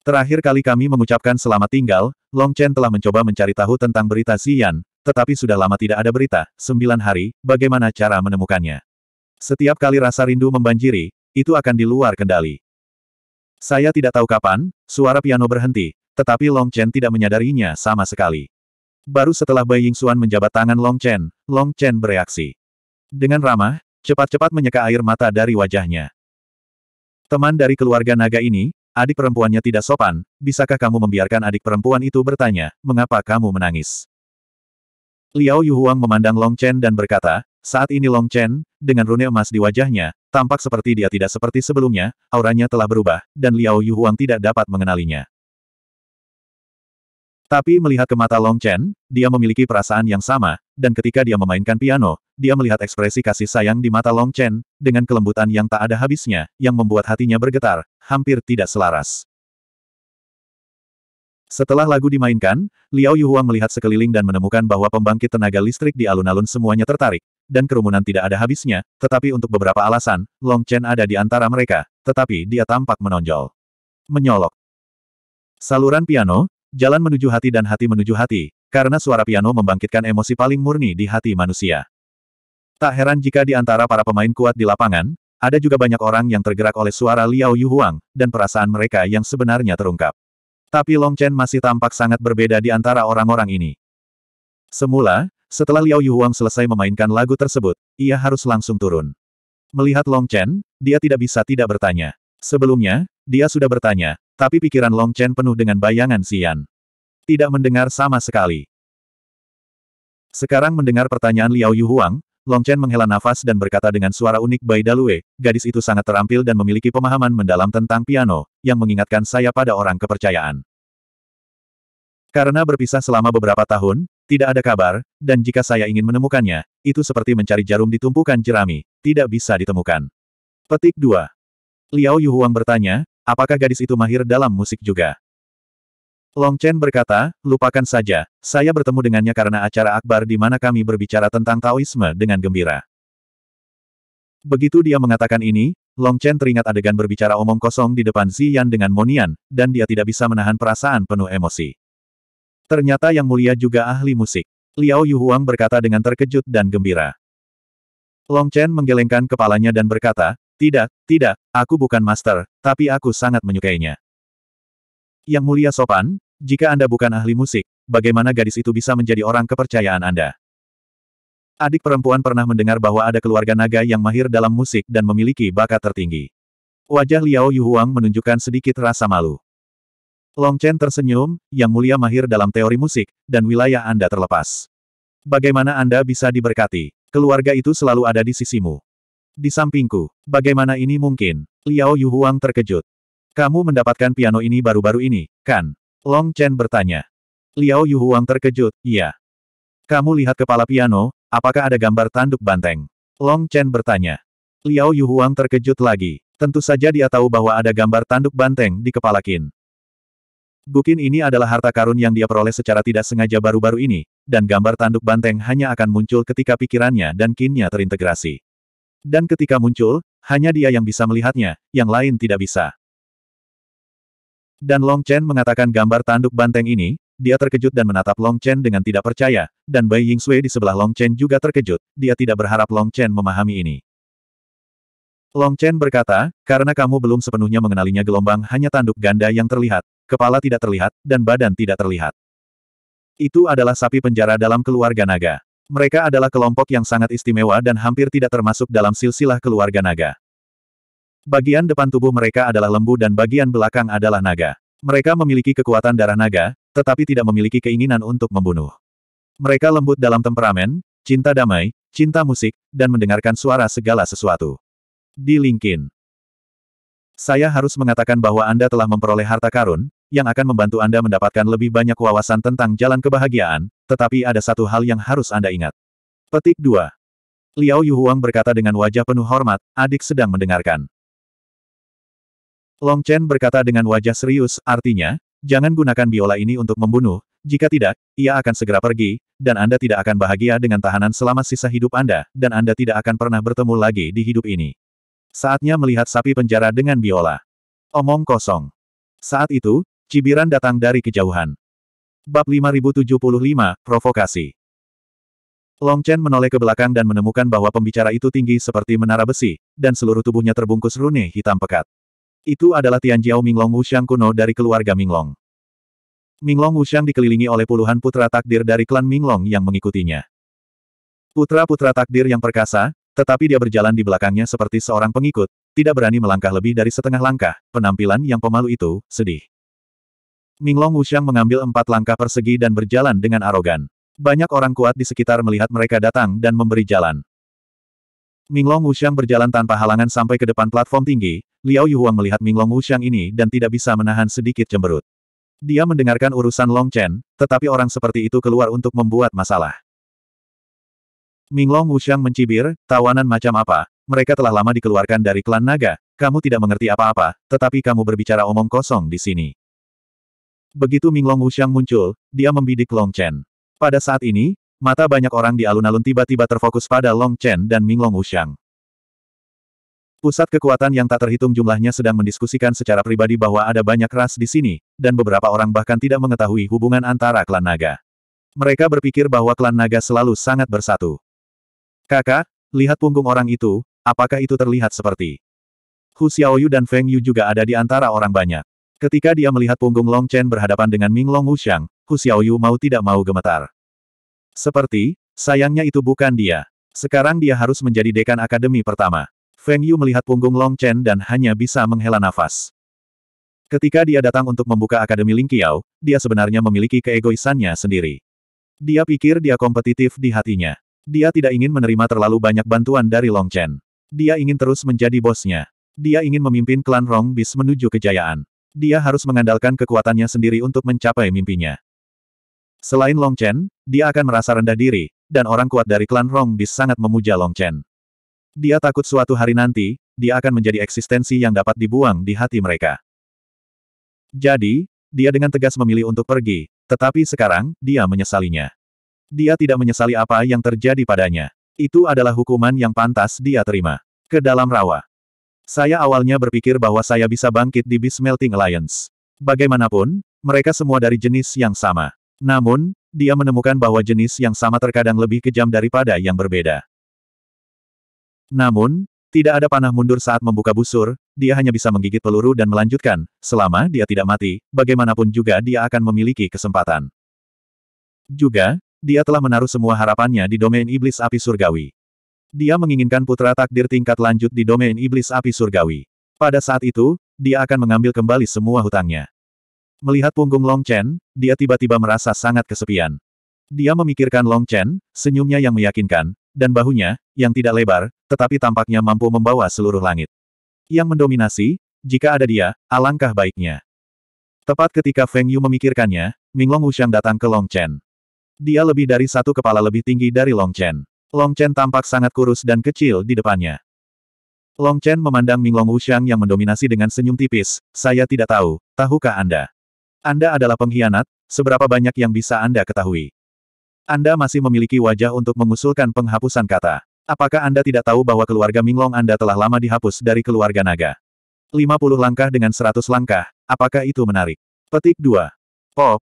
Terakhir kali kami mengucapkan selamat tinggal, Long Chen telah mencoba mencari tahu tentang berita Zi Yan, tetapi sudah lama tidak ada berita, sembilan hari, bagaimana cara menemukannya. Setiap kali rasa rindu membanjiri, itu akan di luar kendali. Saya tidak tahu kapan, suara piano berhenti, tetapi Long Chen tidak menyadarinya sama sekali. Baru setelah Bai Ying Xuan menjabat tangan Long Chen, Long Chen bereaksi. Dengan ramah, cepat-cepat menyeka air mata dari wajahnya. Teman dari keluarga naga ini, adik perempuannya tidak sopan, bisakah kamu membiarkan adik perempuan itu bertanya, mengapa kamu menangis? Liao Yuhuang memandang Long Chen dan berkata, saat ini Long Chen, dengan rune emas di wajahnya, Tampak seperti dia tidak seperti sebelumnya, auranya telah berubah, dan Liao Yuhuang tidak dapat mengenalinya. Tapi melihat ke mata Long Chen, dia memiliki perasaan yang sama, dan ketika dia memainkan piano, dia melihat ekspresi kasih sayang di mata Long Chen, dengan kelembutan yang tak ada habisnya, yang membuat hatinya bergetar, hampir tidak selaras. Setelah lagu dimainkan, Liao Yuhuang melihat sekeliling dan menemukan bahwa pembangkit tenaga listrik di alun-alun semuanya tertarik, dan kerumunan tidak ada habisnya, tetapi untuk beberapa alasan, Long Chen ada di antara mereka, tetapi dia tampak menonjol. Menyolok. Saluran piano, jalan menuju hati dan hati menuju hati, karena suara piano membangkitkan emosi paling murni di hati manusia. Tak heran jika di antara para pemain kuat di lapangan, ada juga banyak orang yang tergerak oleh suara Liao Yu Huang dan perasaan mereka yang sebenarnya terungkap. Tapi Long Chen masih tampak sangat berbeda di antara orang-orang ini. Semula, setelah Liao Yuhuang selesai memainkan lagu tersebut, ia harus langsung turun. Melihat Long Chen, dia tidak bisa tidak bertanya. Sebelumnya, dia sudah bertanya, tapi pikiran Long Chen penuh dengan bayangan Xian. Tidak mendengar sama sekali. Sekarang mendengar pertanyaan Liao Yuhuang, Long Chen menghela nafas dan berkata dengan suara unik Bai Dalue, gadis itu sangat terampil dan memiliki pemahaman mendalam tentang piano, yang mengingatkan saya pada orang kepercayaan. Karena berpisah selama beberapa tahun, tidak ada kabar, dan jika saya ingin menemukannya, itu seperti mencari jarum di tumpukan jerami, tidak bisa ditemukan. Petik 2. Liao Yuhuang bertanya, apakah gadis itu mahir dalam musik juga? Long Chen berkata, lupakan saja, saya bertemu dengannya karena acara akbar di mana kami berbicara tentang Taoisme dengan gembira. Begitu dia mengatakan ini, Long Chen teringat adegan berbicara omong kosong di depan Ziyan dengan Monian, dan dia tidak bisa menahan perasaan penuh emosi. Ternyata Yang Mulia juga ahli musik. Liao Yuhuang berkata dengan terkejut dan gembira. Long Chen menggelengkan kepalanya dan berkata, Tidak, tidak, aku bukan master, tapi aku sangat menyukainya. Yang mulia sopan, jika Anda bukan ahli musik, bagaimana gadis itu bisa menjadi orang kepercayaan Anda? Adik perempuan pernah mendengar bahwa ada keluarga naga yang mahir dalam musik dan memiliki bakat tertinggi. Wajah Liao Yuhuang menunjukkan sedikit rasa malu. Long Chen tersenyum, yang mulia mahir dalam teori musik, dan wilayah Anda terlepas. Bagaimana Anda bisa diberkati? Keluarga itu selalu ada di sisimu. Di sampingku, bagaimana ini mungkin? Liao Yuhuang terkejut. Kamu mendapatkan piano ini baru-baru ini, kan? Long Chen bertanya. Liao Yuhuang terkejut, iya. Kamu lihat kepala piano, apakah ada gambar tanduk banteng? Long Chen bertanya. Liao Yuhuang terkejut lagi. Tentu saja dia tahu bahwa ada gambar tanduk banteng di kepala Qin. Bukin ini adalah harta karun yang dia peroleh secara tidak sengaja baru-baru ini, dan gambar tanduk banteng hanya akan muncul ketika pikirannya dan kinnya terintegrasi. Dan ketika muncul, hanya dia yang bisa melihatnya, yang lain tidak bisa. Dan Long Chen mengatakan gambar tanduk banteng ini, dia terkejut dan menatap Long Chen dengan tidak percaya, dan Bai Ying Sui di sebelah Long Chen juga terkejut, dia tidak berharap Long Chen memahami ini. Long Chen berkata, karena kamu belum sepenuhnya mengenalinya gelombang hanya tanduk ganda yang terlihat, Kepala tidak terlihat, dan badan tidak terlihat. Itu adalah sapi penjara dalam keluarga naga. Mereka adalah kelompok yang sangat istimewa dan hampir tidak termasuk dalam silsilah keluarga naga. Bagian depan tubuh mereka adalah lembu dan bagian belakang adalah naga. Mereka memiliki kekuatan darah naga, tetapi tidak memiliki keinginan untuk membunuh. Mereka lembut dalam temperamen, cinta damai, cinta musik, dan mendengarkan suara segala sesuatu. Di Lingkin. Saya harus mengatakan bahwa Anda telah memperoleh harta karun, yang akan membantu Anda mendapatkan lebih banyak wawasan tentang jalan kebahagiaan, tetapi ada satu hal yang harus Anda ingat. Petik 2. Liao Yuhuang berkata dengan wajah penuh hormat, adik sedang mendengarkan. Long Chen berkata dengan wajah serius, artinya, jangan gunakan biola ini untuk membunuh, jika tidak, ia akan segera pergi, dan Anda tidak akan bahagia dengan tahanan selama sisa hidup Anda, dan Anda tidak akan pernah bertemu lagi di hidup ini. Saatnya melihat sapi penjara dengan biola. Omong kosong. Saat itu, Cibiran datang dari kejauhan. Bab 5075, Provokasi Long Chen menoleh ke belakang dan menemukan bahwa pembicara itu tinggi seperti menara besi, dan seluruh tubuhnya terbungkus rune hitam pekat. Itu adalah Tian Ming Minglong Wuxiang kuno dari keluarga Minglong. Minglong Wuxiang dikelilingi oleh puluhan putra takdir dari klan Minglong yang mengikutinya. Putra-putra takdir yang perkasa, tetapi dia berjalan di belakangnya seperti seorang pengikut, tidak berani melangkah lebih dari setengah langkah, penampilan yang pemalu itu, sedih. Minglong Wuxiang mengambil empat langkah persegi dan berjalan dengan arogan. Banyak orang kuat di sekitar melihat mereka datang dan memberi jalan. Minglong Wuxiang berjalan tanpa halangan sampai ke depan platform tinggi, Liao Yuhuang melihat Minglong Wuxiang ini dan tidak bisa menahan sedikit cemberut. Dia mendengarkan urusan Long Chen, tetapi orang seperti itu keluar untuk membuat masalah. Minglong Wuxiang mencibir, tawanan macam apa, mereka telah lama dikeluarkan dari klan naga, kamu tidak mengerti apa-apa, tetapi kamu berbicara omong kosong di sini. Begitu Minglong Wuxiang muncul, dia membidik Long Chen. Pada saat ini, mata banyak orang di alun-alun tiba-tiba terfokus pada Long Chen dan Minglong Wuxiang. Pusat kekuatan yang tak terhitung jumlahnya sedang mendiskusikan secara pribadi bahwa ada banyak ras di sini, dan beberapa orang bahkan tidak mengetahui hubungan antara klan naga. Mereka berpikir bahwa klan naga selalu sangat bersatu. Kakak, lihat punggung orang itu, apakah itu terlihat seperti? Hu Xiaoyu dan Feng Yu juga ada di antara orang banyak. Ketika dia melihat punggung Long Chen berhadapan dengan Ming Long Wuxiang, Hu Xiaoyu mau tidak mau gemetar. Seperti, sayangnya itu bukan dia. Sekarang dia harus menjadi dekan akademi pertama. Feng Yu melihat punggung Long Chen dan hanya bisa menghela nafas. Ketika dia datang untuk membuka Akademi Ling Qiao, dia sebenarnya memiliki keegoisannya sendiri. Dia pikir dia kompetitif di hatinya. Dia tidak ingin menerima terlalu banyak bantuan dari Long Chen. Dia ingin terus menjadi bosnya. Dia ingin memimpin klan Rong Bis menuju kejayaan dia harus mengandalkan kekuatannya sendiri untuk mencapai mimpinya. Selain Long Chen, dia akan merasa rendah diri, dan orang kuat dari klan Rong bisa sangat memuja Long Chen. Dia takut suatu hari nanti, dia akan menjadi eksistensi yang dapat dibuang di hati mereka. Jadi, dia dengan tegas memilih untuk pergi, tetapi sekarang, dia menyesalinya. Dia tidak menyesali apa yang terjadi padanya. Itu adalah hukuman yang pantas dia terima. Ke dalam rawa, saya awalnya berpikir bahwa saya bisa bangkit di Beast Melting Alliance. Bagaimanapun, mereka semua dari jenis yang sama. Namun, dia menemukan bahwa jenis yang sama terkadang lebih kejam daripada yang berbeda. Namun, tidak ada panah mundur saat membuka busur, dia hanya bisa menggigit peluru dan melanjutkan, selama dia tidak mati, bagaimanapun juga dia akan memiliki kesempatan. Juga, dia telah menaruh semua harapannya di domain iblis api surgawi. Dia menginginkan putra takdir tingkat lanjut di domain iblis api surgawi. Pada saat itu, dia akan mengambil kembali semua hutangnya. Melihat punggung Long Chen, dia tiba-tiba merasa sangat kesepian. Dia memikirkan Long Chen, senyumnya yang meyakinkan, dan bahunya, yang tidak lebar, tetapi tampaknya mampu membawa seluruh langit. Yang mendominasi, jika ada dia, alangkah baiknya. Tepat ketika Feng Yu memikirkannya, Ming Minglong Wuxiang datang ke Long Chen. Dia lebih dari satu kepala lebih tinggi dari Long Chen. Long Chen tampak sangat kurus dan kecil di depannya. Long Chen memandang Ming Long Wuxiang yang mendominasi dengan senyum tipis, saya tidak tahu, tahukah Anda? Anda adalah pengkhianat, seberapa banyak yang bisa Anda ketahui? Anda masih memiliki wajah untuk mengusulkan penghapusan kata. Apakah Anda tidak tahu bahwa keluarga Ming Long Anda telah lama dihapus dari keluarga naga? 50 langkah dengan 100 langkah, apakah itu menarik? Petik 2. Pop,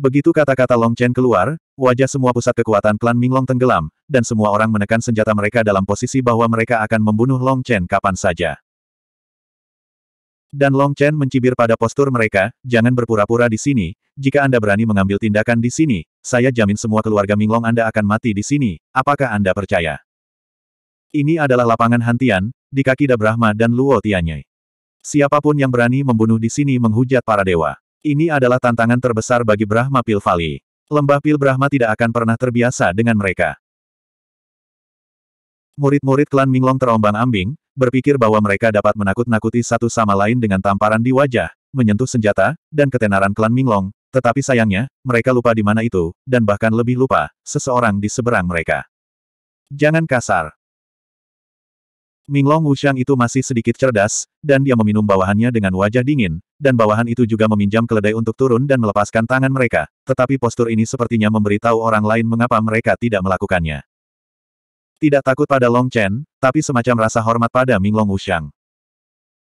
Begitu kata-kata Long Chen keluar, wajah semua pusat kekuatan klan Minglong tenggelam, dan semua orang menekan senjata mereka dalam posisi bahwa mereka akan membunuh Long Chen kapan saja. Dan Long Chen mencibir pada postur mereka, jangan berpura-pura di sini, jika Anda berani mengambil tindakan di sini, saya jamin semua keluarga Minglong Anda akan mati di sini, apakah Anda percaya? Ini adalah lapangan hantian, di kaki Dabrahma dan Luo Tianyai. Siapapun yang berani membunuh di sini menghujat para dewa. Ini adalah tantangan terbesar bagi Brahma Pil Lembah Pil Brahma tidak akan pernah terbiasa dengan mereka. Murid-murid klan Minglong terombang-ambing, berpikir bahwa mereka dapat menakut-nakuti satu sama lain dengan tamparan di wajah, menyentuh senjata, dan ketenaran klan Minglong, tetapi sayangnya, mereka lupa di mana itu, dan bahkan lebih lupa, seseorang di seberang mereka. Jangan kasar. Minglong Wushang itu masih sedikit cerdas, dan dia meminum bawahannya dengan wajah dingin, dan bawahan itu juga meminjam keledai untuk turun dan melepaskan tangan mereka, tetapi postur ini sepertinya memberitahu orang lain mengapa mereka tidak melakukannya. Tidak takut pada Long Chen, tapi semacam rasa hormat pada Minglong Wushang.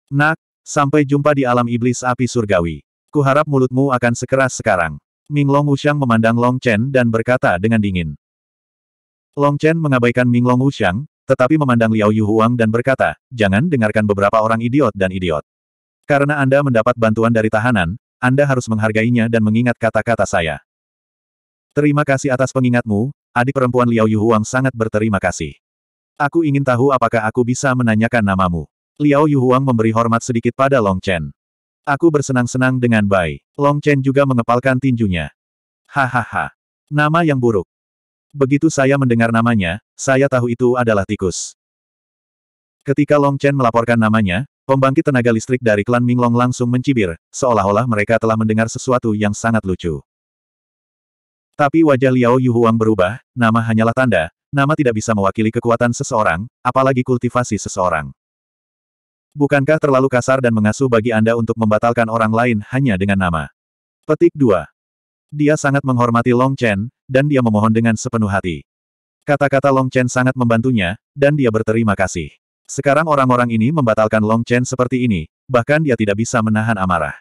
Nak, sampai jumpa di alam iblis api surgawi. Kuharap mulutmu akan sekeras sekarang. Minglong Wushang memandang Long Chen dan berkata dengan dingin. Long Chen mengabaikan Minglong Wushang, tetapi memandang Liao Yuhuang dan berkata, jangan dengarkan beberapa orang idiot dan idiot. Karena Anda mendapat bantuan dari tahanan, Anda harus menghargainya dan mengingat kata-kata saya. Terima kasih atas pengingatmu, adik perempuan Liao Yuhuang sangat berterima kasih. Aku ingin tahu apakah aku bisa menanyakan namamu. Liao Yuhuang memberi hormat sedikit pada Long Chen. Aku bersenang-senang dengan Bai. Long Chen juga mengepalkan tinjunya. Hahaha. Nama yang buruk. Begitu saya mendengar namanya, saya tahu itu adalah tikus. Ketika Long Chen melaporkan namanya, pembangkit tenaga listrik dari klan Minglong langsung mencibir, seolah-olah mereka telah mendengar sesuatu yang sangat lucu. Tapi wajah Liao Yuhuang berubah, nama hanyalah tanda, nama tidak bisa mewakili kekuatan seseorang, apalagi kultivasi seseorang. Bukankah terlalu kasar dan mengasuh bagi Anda untuk membatalkan orang lain hanya dengan nama? Petik 2. Dia sangat menghormati Long Chen, dan dia memohon dengan sepenuh hati. Kata-kata Long Chen sangat membantunya, dan dia berterima kasih. Sekarang orang-orang ini membatalkan Long Chen seperti ini, bahkan dia tidak bisa menahan amarah.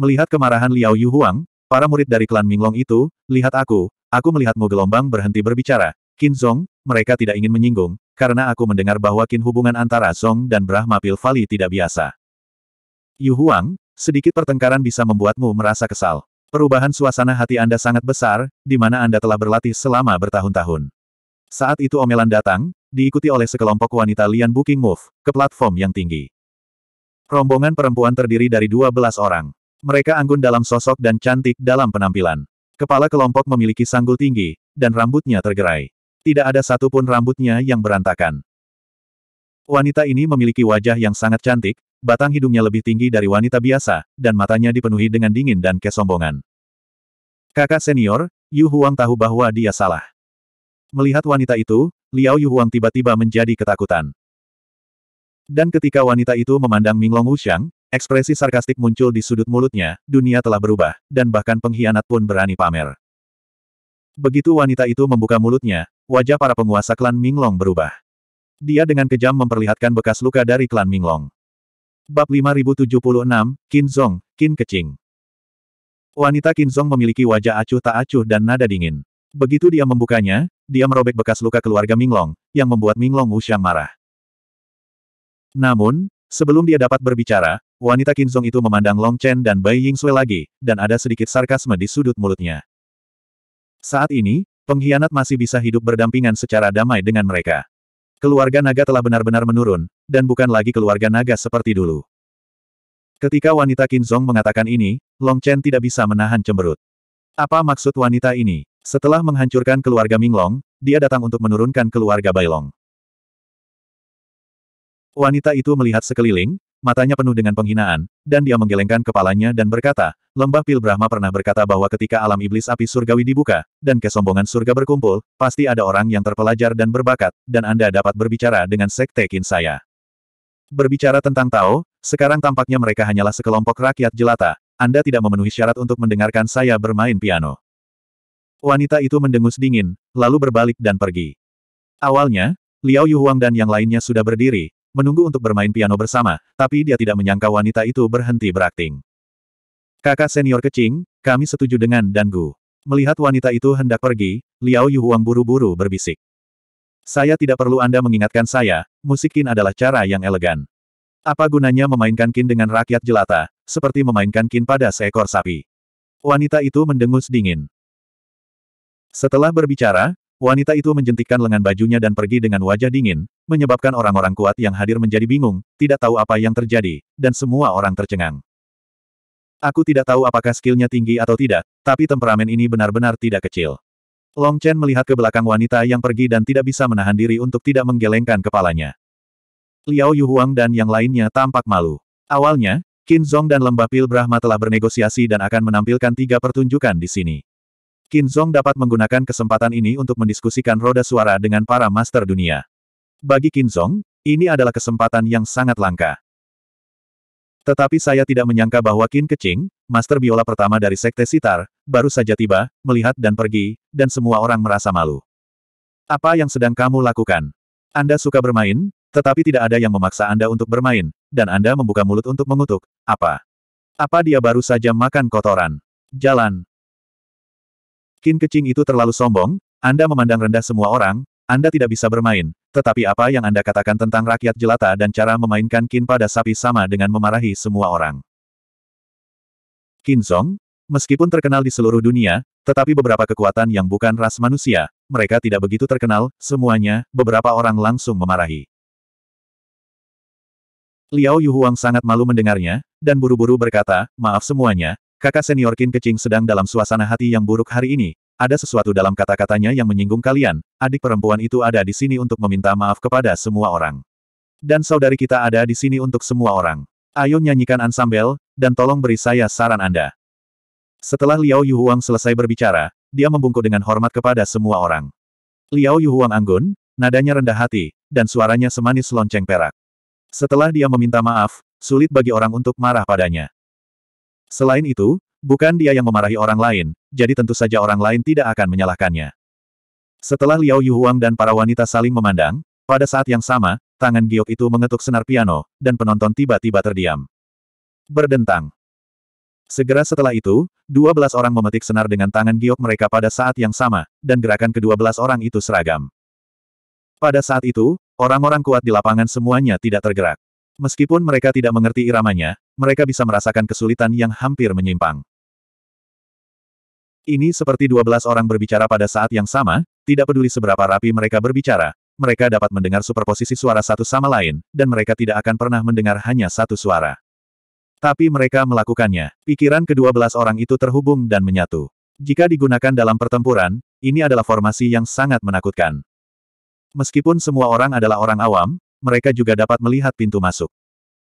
Melihat kemarahan Liao Yu Huang, para murid dari klan Minglong itu, lihat aku, aku melihatmu gelombang berhenti berbicara. Qin Zong, mereka tidak ingin menyinggung, karena aku mendengar bahwa kin hubungan antara Zong dan Brahma Pil tidak biasa. Yu Huang, sedikit pertengkaran bisa membuatmu merasa kesal. Perubahan suasana hati Anda sangat besar, di mana Anda telah berlatih selama bertahun-tahun. Saat itu omelan datang, diikuti oleh sekelompok wanita Lian Booking Move, ke platform yang tinggi. Rombongan perempuan terdiri dari 12 orang. Mereka anggun dalam sosok dan cantik dalam penampilan. Kepala kelompok memiliki sanggul tinggi, dan rambutnya tergerai. Tidak ada satupun rambutnya yang berantakan. Wanita ini memiliki wajah yang sangat cantik, batang hidungnya lebih tinggi dari wanita biasa, dan matanya dipenuhi dengan dingin dan kesombongan. Kakak senior, Yu Huang tahu bahwa dia salah. Melihat wanita itu, Liao Huang tiba-tiba menjadi ketakutan. Dan ketika wanita itu memandang Minglong Wuxiang, ekspresi sarkastik muncul di sudut mulutnya, dunia telah berubah, dan bahkan pengkhianat pun berani pamer. Begitu wanita itu membuka mulutnya, wajah para penguasa klan Minglong berubah. Dia dengan kejam memperlihatkan bekas luka dari klan Minglong. Bab 5076, Qin Zong, Qin Kecing. Wanita Qin Zong memiliki wajah acuh tak acuh dan nada dingin. Begitu dia membukanya, dia merobek bekas luka keluarga Minglong, yang membuat Minglong Wuxiang marah. Namun, sebelum dia dapat berbicara, wanita Qin Zong itu memandang Long Chen dan Bai Ying Sui lagi, dan ada sedikit sarkasme di sudut mulutnya. Saat ini, pengkhianat masih bisa hidup berdampingan secara damai dengan mereka keluarga naga telah benar-benar menurun, dan bukan lagi keluarga naga seperti dulu. Ketika wanita Kinzong mengatakan ini, Long Chen tidak bisa menahan cemberut. Apa maksud wanita ini? Setelah menghancurkan keluarga Minglong, dia datang untuk menurunkan keluarga Bailong. Wanita itu melihat sekeliling, matanya penuh dengan penghinaan, dan dia menggelengkan kepalanya dan berkata, Lembah Pil Brahma pernah berkata bahwa ketika alam iblis api surgawi dibuka, dan kesombongan surga berkumpul, pasti ada orang yang terpelajar dan berbakat, dan Anda dapat berbicara dengan sekte kin saya. Berbicara tentang Tao, sekarang tampaknya mereka hanyalah sekelompok rakyat jelata, Anda tidak memenuhi syarat untuk mendengarkan saya bermain piano. Wanita itu mendengus dingin, lalu berbalik dan pergi. Awalnya, Liao Yuhuang dan yang lainnya sudah berdiri, menunggu untuk bermain piano bersama, tapi dia tidak menyangka wanita itu berhenti berakting. Kakak senior kecing, kami setuju dengan Dangu. Melihat wanita itu hendak pergi, Liao Yuhuang buru-buru berbisik. Saya tidak perlu Anda mengingatkan saya, Musikin adalah cara yang elegan. Apa gunanya memainkan kin dengan rakyat jelata, seperti memainkan kin pada seekor sapi. Wanita itu mendengus dingin. Setelah berbicara, wanita itu menjentikkan lengan bajunya dan pergi dengan wajah dingin, menyebabkan orang-orang kuat yang hadir menjadi bingung, tidak tahu apa yang terjadi, dan semua orang tercengang. Aku tidak tahu apakah skillnya tinggi atau tidak, tapi temperamen ini benar-benar tidak kecil. Long Chen melihat ke belakang wanita yang pergi dan tidak bisa menahan diri untuk tidak menggelengkan kepalanya. Liao Huang dan yang lainnya tampak malu. Awalnya, Qin Zhong dan Lembah Pil Brahma telah bernegosiasi dan akan menampilkan tiga pertunjukan di sini. Qin Zhong dapat menggunakan kesempatan ini untuk mendiskusikan roda suara dengan para master dunia. Bagi Qin Zhong, ini adalah kesempatan yang sangat langka. Tetapi saya tidak menyangka bahwa Qin Kecing, master biola pertama dari Sekte Sitar, baru saja tiba, melihat dan pergi, dan semua orang merasa malu. Apa yang sedang kamu lakukan? Anda suka bermain, tetapi tidak ada yang memaksa Anda untuk bermain, dan Anda membuka mulut untuk mengutuk. Apa? Apa dia baru saja makan kotoran? Jalan. Qin Kecing itu terlalu sombong, Anda memandang rendah semua orang, anda tidak bisa bermain, tetapi apa yang Anda katakan tentang rakyat jelata dan cara memainkan kin pada sapi sama dengan memarahi semua orang. Kinzong, meskipun terkenal di seluruh dunia, tetapi beberapa kekuatan yang bukan ras manusia, mereka tidak begitu terkenal, semuanya, beberapa orang langsung memarahi. Liao Yuhuang sangat malu mendengarnya, dan buru-buru berkata, maaf semuanya, kakak senior Qin Kecing sedang dalam suasana hati yang buruk hari ini, ada sesuatu dalam kata-katanya yang menyinggung kalian, adik perempuan itu ada di sini untuk meminta maaf kepada semua orang. Dan saudari kita ada di sini untuk semua orang. Ayo nyanyikan ansambel, dan tolong beri saya saran Anda. Setelah Liao Yuhuang selesai berbicara, dia membungkuk dengan hormat kepada semua orang. Liao Yuhuang anggun, nadanya rendah hati, dan suaranya semanis lonceng perak. Setelah dia meminta maaf, sulit bagi orang untuk marah padanya. Selain itu, Bukan dia yang memarahi orang lain, jadi tentu saja orang lain tidak akan menyalahkannya. Setelah Liao Yuhuang dan para wanita saling memandang, pada saat yang sama, tangan giok itu mengetuk senar piano, dan penonton tiba-tiba terdiam. Berdentang. Segera setelah itu, dua belas orang memetik senar dengan tangan giok mereka pada saat yang sama, dan gerakan kedua belas orang itu seragam. Pada saat itu, orang-orang kuat di lapangan semuanya tidak tergerak. Meskipun mereka tidak mengerti iramanya, mereka bisa merasakan kesulitan yang hampir menyimpang. Ini seperti 12 orang berbicara pada saat yang sama, tidak peduli seberapa rapi mereka berbicara, mereka dapat mendengar superposisi suara satu sama lain, dan mereka tidak akan pernah mendengar hanya satu suara. Tapi mereka melakukannya. Pikiran kedua belas orang itu terhubung dan menyatu. Jika digunakan dalam pertempuran, ini adalah formasi yang sangat menakutkan. Meskipun semua orang adalah orang awam, mereka juga dapat melihat pintu masuk.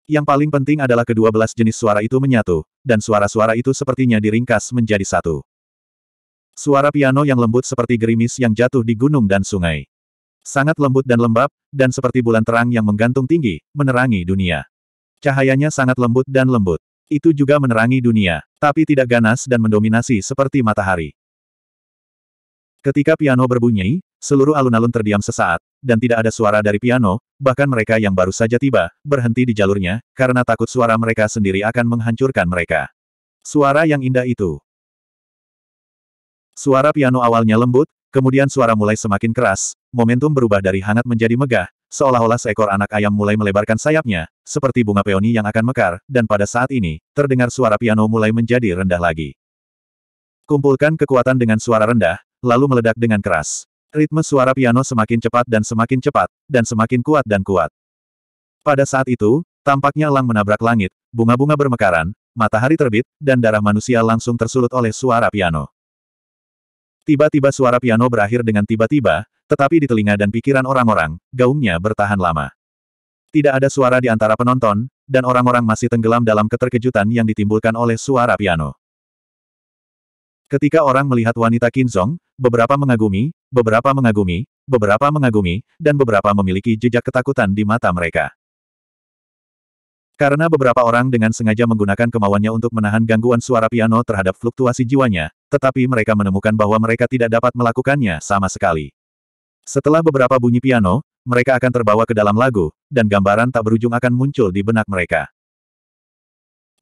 Yang paling penting adalah kedua belas jenis suara itu menyatu, dan suara-suara itu sepertinya diringkas menjadi satu. Suara piano yang lembut seperti gerimis yang jatuh di gunung dan sungai. Sangat lembut dan lembab, dan seperti bulan terang yang menggantung tinggi, menerangi dunia. Cahayanya sangat lembut dan lembut. Itu juga menerangi dunia, tapi tidak ganas dan mendominasi seperti matahari. Ketika piano berbunyi, seluruh alun-alun terdiam sesaat, dan tidak ada suara dari piano, bahkan mereka yang baru saja tiba, berhenti di jalurnya, karena takut suara mereka sendiri akan menghancurkan mereka. Suara yang indah itu, Suara piano awalnya lembut, kemudian suara mulai semakin keras, momentum berubah dari hangat menjadi megah, seolah-olah seekor anak ayam mulai melebarkan sayapnya, seperti bunga peoni yang akan mekar, dan pada saat ini, terdengar suara piano mulai menjadi rendah lagi. Kumpulkan kekuatan dengan suara rendah, lalu meledak dengan keras. Ritme suara piano semakin cepat dan semakin cepat, dan semakin kuat dan kuat. Pada saat itu, tampaknya elang menabrak langit, bunga-bunga bermekaran, matahari terbit, dan darah manusia langsung tersulut oleh suara piano. Tiba-tiba suara piano berakhir dengan tiba-tiba, tetapi di telinga dan pikiran orang-orang, gaungnya bertahan lama. Tidak ada suara di antara penonton, dan orang-orang masih tenggelam dalam keterkejutan yang ditimbulkan oleh suara piano. Ketika orang melihat wanita Kinzong, beberapa mengagumi, beberapa mengagumi, beberapa mengagumi, dan beberapa memiliki jejak ketakutan di mata mereka. Karena beberapa orang dengan sengaja menggunakan kemauannya untuk menahan gangguan suara piano terhadap fluktuasi jiwanya, tetapi mereka menemukan bahwa mereka tidak dapat melakukannya sama sekali. Setelah beberapa bunyi piano, mereka akan terbawa ke dalam lagu, dan gambaran tak berujung akan muncul di benak mereka.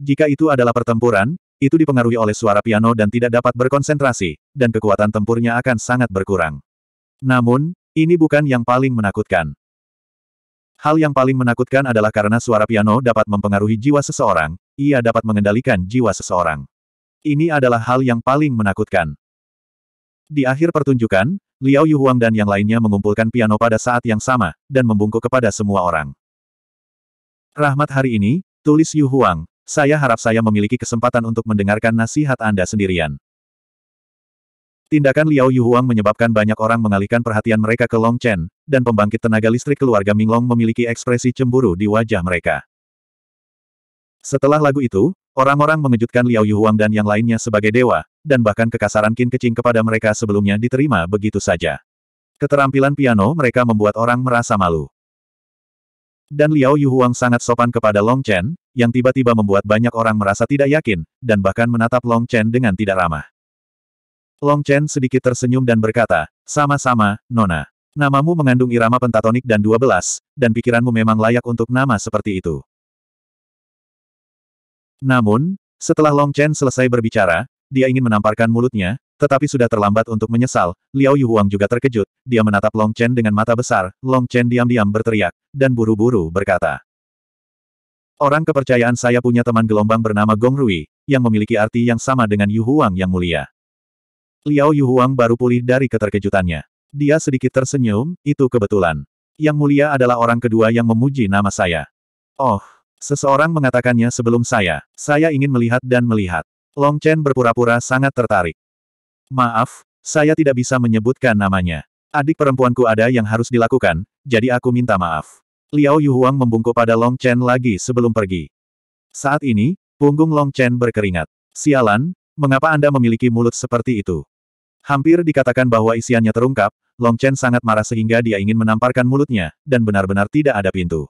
Jika itu adalah pertempuran, itu dipengaruhi oleh suara piano dan tidak dapat berkonsentrasi, dan kekuatan tempurnya akan sangat berkurang. Namun, ini bukan yang paling menakutkan. Hal yang paling menakutkan adalah karena suara piano dapat mempengaruhi jiwa seseorang, ia dapat mengendalikan jiwa seseorang. Ini adalah hal yang paling menakutkan. Di akhir pertunjukan, Liao Yuhuang dan yang lainnya mengumpulkan piano pada saat yang sama, dan membungkuk kepada semua orang. Rahmat hari ini, tulis Yuhuang, saya harap saya memiliki kesempatan untuk mendengarkan nasihat Anda sendirian. Tindakan Liao Yuhuang menyebabkan banyak orang mengalihkan perhatian mereka ke Long Chen, dan pembangkit tenaga listrik keluarga Minglong memiliki ekspresi cemburu di wajah mereka. Setelah lagu itu, orang-orang mengejutkan Liao Yuhuang dan yang lainnya sebagai dewa, dan bahkan kekasaran Qin Kecing kepada mereka sebelumnya diterima begitu saja. Keterampilan piano mereka membuat orang merasa malu. Dan Liao Yuhuang sangat sopan kepada Long Chen, yang tiba-tiba membuat banyak orang merasa tidak yakin, dan bahkan menatap Long Chen dengan tidak ramah. Long Chen sedikit tersenyum dan berkata, sama-sama, Nona. Namamu mengandung irama pentatonik dan dua belas, dan pikiranmu memang layak untuk nama seperti itu. Namun, setelah Long Chen selesai berbicara, dia ingin menamparkan mulutnya, tetapi sudah terlambat untuk menyesal, Liao Yuhuang juga terkejut, dia menatap Long Chen dengan mata besar, Long Chen diam-diam berteriak, dan buru-buru berkata. Orang kepercayaan saya punya teman gelombang bernama Gong Rui, yang memiliki arti yang sama dengan Yuhuang yang mulia. Liao Yuhuang baru pulih dari keterkejutannya. Dia sedikit tersenyum, itu kebetulan. Yang mulia adalah orang kedua yang memuji nama saya. Oh, seseorang mengatakannya sebelum saya. Saya ingin melihat dan melihat. Long Chen berpura-pura sangat tertarik. Maaf, saya tidak bisa menyebutkan namanya. Adik perempuanku ada yang harus dilakukan, jadi aku minta maaf. Liao Yuhuang membungkuk pada Long Chen lagi sebelum pergi. Saat ini, punggung Long Chen berkeringat. Sialan, mengapa Anda memiliki mulut seperti itu? Hampir dikatakan bahwa isiannya terungkap, Long Chen sangat marah sehingga dia ingin menamparkan mulutnya, dan benar-benar tidak ada pintu.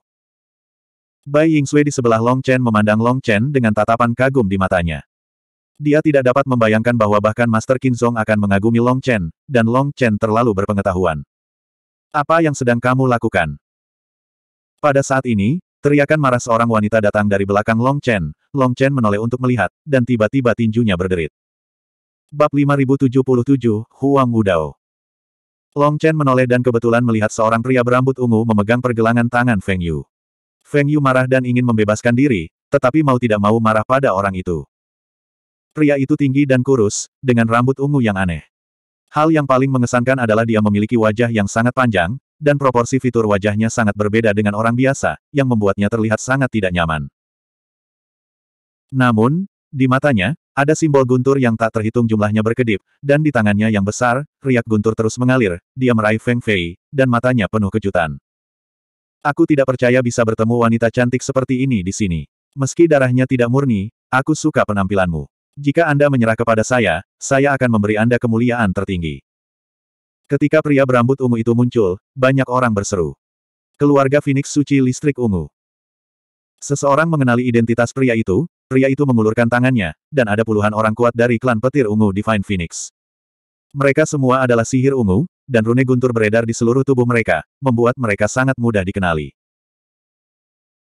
Bai Ying Sui di sebelah Long Chen memandang Long Chen dengan tatapan kagum di matanya. Dia tidak dapat membayangkan bahwa bahkan Master Zhong akan mengagumi Long Chen, dan Long Chen terlalu berpengetahuan. Apa yang sedang kamu lakukan? Pada saat ini, Teriakan marah seorang wanita datang dari belakang Long Chen. Long Chen menoleh untuk melihat, dan tiba-tiba tinjunya berderit. Bab 5077, Huang Wudao Long Chen menoleh dan kebetulan melihat seorang pria berambut ungu memegang pergelangan tangan Feng Yu. Feng Yu marah dan ingin membebaskan diri, tetapi mau tidak mau marah pada orang itu. Pria itu tinggi dan kurus, dengan rambut ungu yang aneh. Hal yang paling mengesankan adalah dia memiliki wajah yang sangat panjang, dan proporsi fitur wajahnya sangat berbeda dengan orang biasa, yang membuatnya terlihat sangat tidak nyaman. Namun, di matanya, ada simbol guntur yang tak terhitung jumlahnya berkedip, dan di tangannya yang besar, riak guntur terus mengalir, dia meraih Feng Fei, dan matanya penuh kejutan. Aku tidak percaya bisa bertemu wanita cantik seperti ini di sini. Meski darahnya tidak murni, aku suka penampilanmu. Jika Anda menyerah kepada saya, saya akan memberi Anda kemuliaan tertinggi. Ketika pria berambut ungu itu muncul, banyak orang berseru. Keluarga Phoenix Suci Listrik Ungu. Seseorang mengenali identitas pria itu, pria itu mengulurkan tangannya, dan ada puluhan orang kuat dari klan petir ungu Divine Phoenix. Mereka semua adalah sihir ungu, dan rune guntur beredar di seluruh tubuh mereka, membuat mereka sangat mudah dikenali.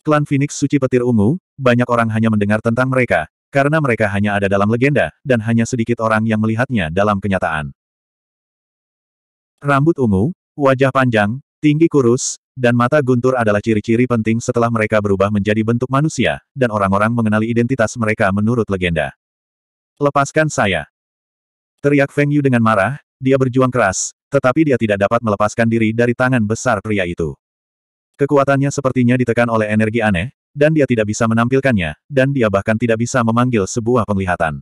Klan Phoenix Suci Petir Ungu, banyak orang hanya mendengar tentang mereka, karena mereka hanya ada dalam legenda, dan hanya sedikit orang yang melihatnya dalam kenyataan. Rambut ungu, wajah panjang, tinggi kurus, dan mata guntur adalah ciri-ciri penting setelah mereka berubah menjadi bentuk manusia, dan orang-orang mengenali identitas mereka menurut legenda. Lepaskan saya. Teriak Feng Yu dengan marah, dia berjuang keras, tetapi dia tidak dapat melepaskan diri dari tangan besar pria itu. Kekuatannya sepertinya ditekan oleh energi aneh, dan dia tidak bisa menampilkannya, dan dia bahkan tidak bisa memanggil sebuah penglihatan.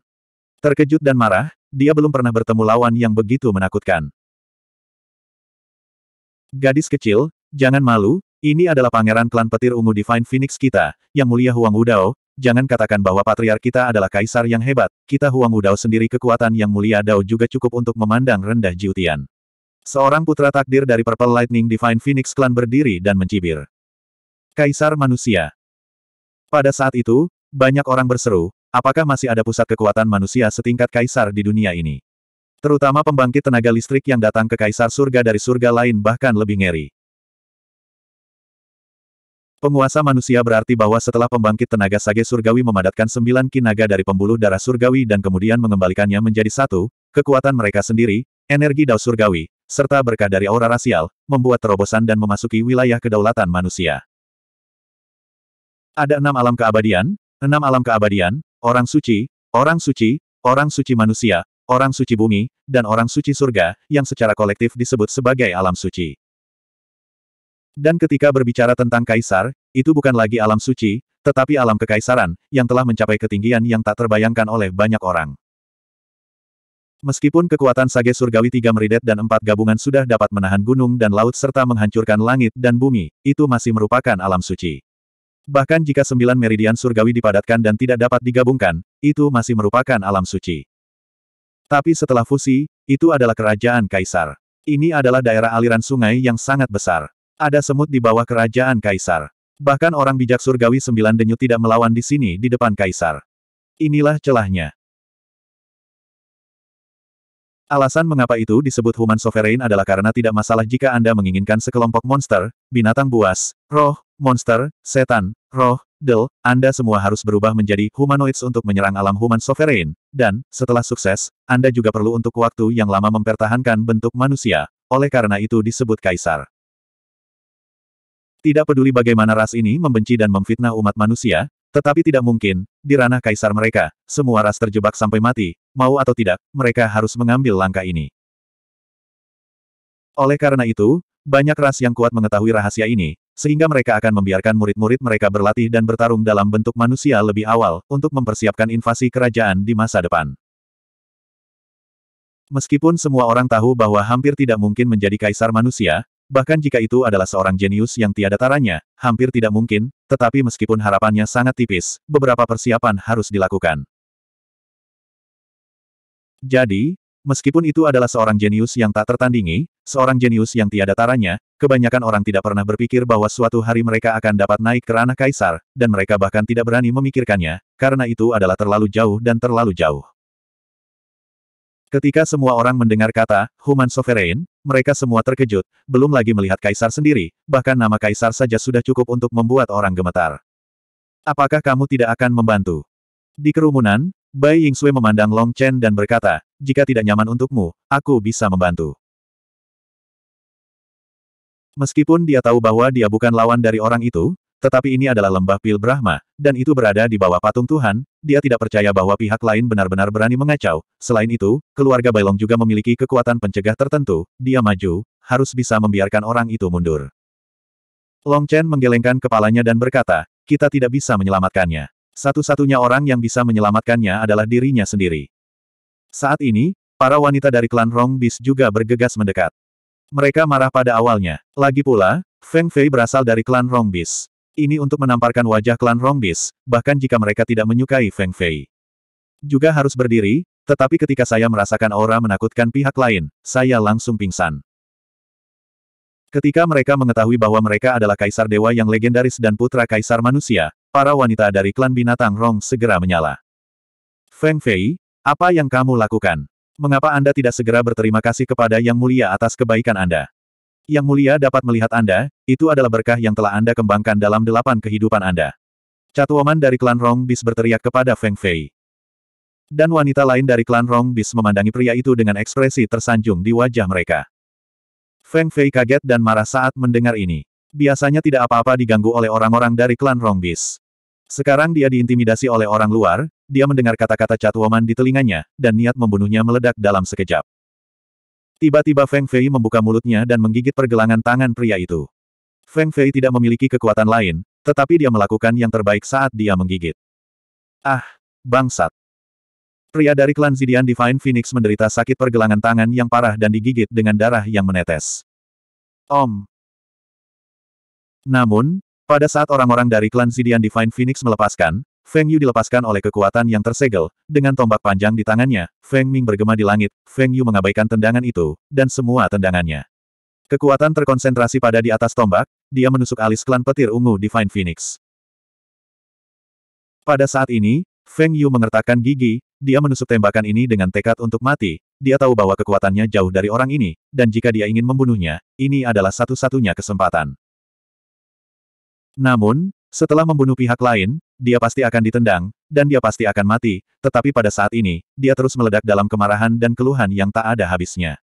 Terkejut dan marah, dia belum pernah bertemu lawan yang begitu menakutkan. Gadis kecil, jangan malu, ini adalah pangeran klan petir ungu Divine Phoenix kita, yang mulia Huang Udao, jangan katakan bahwa patriark kita adalah kaisar yang hebat, kita Huang Udao sendiri kekuatan yang mulia Dao juga cukup untuk memandang rendah Jiutian. Seorang putra takdir dari Purple Lightning Divine Phoenix Klan berdiri dan mencibir. Kaisar Manusia Pada saat itu, banyak orang berseru, apakah masih ada pusat kekuatan manusia setingkat kaisar di dunia ini? Terutama pembangkit tenaga listrik yang datang ke kaisar surga dari surga lain bahkan lebih ngeri. Penguasa manusia berarti bahwa setelah pembangkit tenaga sage surgawi memadatkan sembilan kinaga dari pembuluh darah surgawi dan kemudian mengembalikannya menjadi satu, kekuatan mereka sendiri, energi dao surgawi, serta berkah dari aura rasial, membuat terobosan dan memasuki wilayah kedaulatan manusia. Ada enam alam keabadian, enam alam keabadian, orang suci, orang suci, orang suci manusia, orang suci bumi, dan orang suci surga, yang secara kolektif disebut sebagai alam suci. Dan ketika berbicara tentang kaisar, itu bukan lagi alam suci, tetapi alam kekaisaran, yang telah mencapai ketinggian yang tak terbayangkan oleh banyak orang. Meskipun kekuatan Sage Surgawi tiga meridet dan empat gabungan sudah dapat menahan gunung dan laut serta menghancurkan langit dan bumi, itu masih merupakan alam suci. Bahkan jika sembilan meridian surgawi dipadatkan dan tidak dapat digabungkan, itu masih merupakan alam suci. Tapi setelah fusi, itu adalah kerajaan kaisar. Ini adalah daerah aliran sungai yang sangat besar. Ada semut di bawah kerajaan kaisar. Bahkan orang bijak surgawi sembilan denyut tidak melawan di sini di depan kaisar. Inilah celahnya. Alasan mengapa itu disebut human sovereign adalah karena tidak masalah jika Anda menginginkan sekelompok monster, binatang buas, roh, monster, setan, roh, del, Anda semua harus berubah menjadi humanoids untuk menyerang alam human sovereign, dan, setelah sukses, Anda juga perlu untuk waktu yang lama mempertahankan bentuk manusia, oleh karena itu disebut kaisar. Tidak peduli bagaimana ras ini membenci dan memfitnah umat manusia, tetapi tidak mungkin, di ranah kaisar mereka, semua ras terjebak sampai mati, mau atau tidak, mereka harus mengambil langkah ini. Oleh karena itu, banyak ras yang kuat mengetahui rahasia ini, sehingga mereka akan membiarkan murid-murid mereka berlatih dan bertarung dalam bentuk manusia lebih awal, untuk mempersiapkan invasi kerajaan di masa depan. Meskipun semua orang tahu bahwa hampir tidak mungkin menjadi kaisar manusia, bahkan jika itu adalah seorang jenius yang tiada taranya, hampir tidak mungkin, tetapi meskipun harapannya sangat tipis, beberapa persiapan harus dilakukan. Jadi, Meskipun itu adalah seorang jenius yang tak tertandingi, seorang jenius yang tiada taranya, kebanyakan orang tidak pernah berpikir bahwa suatu hari mereka akan dapat naik ke ranah kaisar, dan mereka bahkan tidak berani memikirkannya, karena itu adalah terlalu jauh dan terlalu jauh. Ketika semua orang mendengar kata, Human Sovereign, mereka semua terkejut, belum lagi melihat kaisar sendiri, bahkan nama kaisar saja sudah cukup untuk membuat orang gemetar. Apakah kamu tidak akan membantu? Di kerumunan, Bai Ying Sui memandang Long Chen dan berkata, jika tidak nyaman untukmu, aku bisa membantu. Meskipun dia tahu bahwa dia bukan lawan dari orang itu, tetapi ini adalah lembah Pil Brahma, dan itu berada di bawah patung Tuhan, dia tidak percaya bahwa pihak lain benar-benar berani mengacau. Selain itu, keluarga Bailong juga memiliki kekuatan pencegah tertentu, dia maju, harus bisa membiarkan orang itu mundur. Long Chen menggelengkan kepalanya dan berkata, kita tidak bisa menyelamatkannya. Satu-satunya orang yang bisa menyelamatkannya adalah dirinya sendiri. Saat ini, para wanita dari klan Rongbis juga bergegas mendekat. Mereka marah pada awalnya. Lagi pula, Feng Fei berasal dari klan Rongbis. Ini untuk menamparkan wajah klan Rongbis, bahkan jika mereka tidak menyukai Feng Fei. Juga harus berdiri, tetapi ketika saya merasakan aura menakutkan pihak lain, saya langsung pingsan. Ketika mereka mengetahui bahwa mereka adalah kaisar dewa yang legendaris dan putra kaisar manusia, para wanita dari klan binatang Rong segera menyala. Feng Fei, apa yang kamu lakukan? Mengapa Anda tidak segera berterima kasih kepada Yang Mulia atas kebaikan Anda? Yang Mulia dapat melihat Anda, itu adalah berkah yang telah Anda kembangkan dalam delapan kehidupan Anda. Catwoman dari klan Rong Bis berteriak kepada Feng Fei. Dan wanita lain dari klan Rong Bis memandangi pria itu dengan ekspresi tersanjung di wajah mereka. Feng Fei kaget dan marah saat mendengar ini. Biasanya tidak apa-apa diganggu oleh orang-orang dari klan Rongbis. Sekarang dia diintimidasi oleh orang luar, dia mendengar kata-kata Catwoman di telinganya, dan niat membunuhnya meledak dalam sekejap. Tiba-tiba Feng Fei membuka mulutnya dan menggigit pergelangan tangan pria itu. Feng Fei tidak memiliki kekuatan lain, tetapi dia melakukan yang terbaik saat dia menggigit. Ah, bangsat. Pria dari klan Zidian Divine Phoenix menderita sakit pergelangan tangan yang parah dan digigit dengan darah yang menetes. Om. Namun, pada saat orang-orang dari klan Zidian Divine Phoenix melepaskan, Feng Yu dilepaskan oleh kekuatan yang tersegel, dengan tombak panjang di tangannya, Feng Ming bergema di langit, Feng Yu mengabaikan tendangan itu, dan semua tendangannya. Kekuatan terkonsentrasi pada di atas tombak, dia menusuk alis klan petir ungu Divine Phoenix. Pada saat ini, Feng Yu mengertakkan gigi, dia menusuk tembakan ini dengan tekad untuk mati, dia tahu bahwa kekuatannya jauh dari orang ini, dan jika dia ingin membunuhnya, ini adalah satu-satunya kesempatan. Namun, setelah membunuh pihak lain, dia pasti akan ditendang, dan dia pasti akan mati, tetapi pada saat ini, dia terus meledak dalam kemarahan dan keluhan yang tak ada habisnya.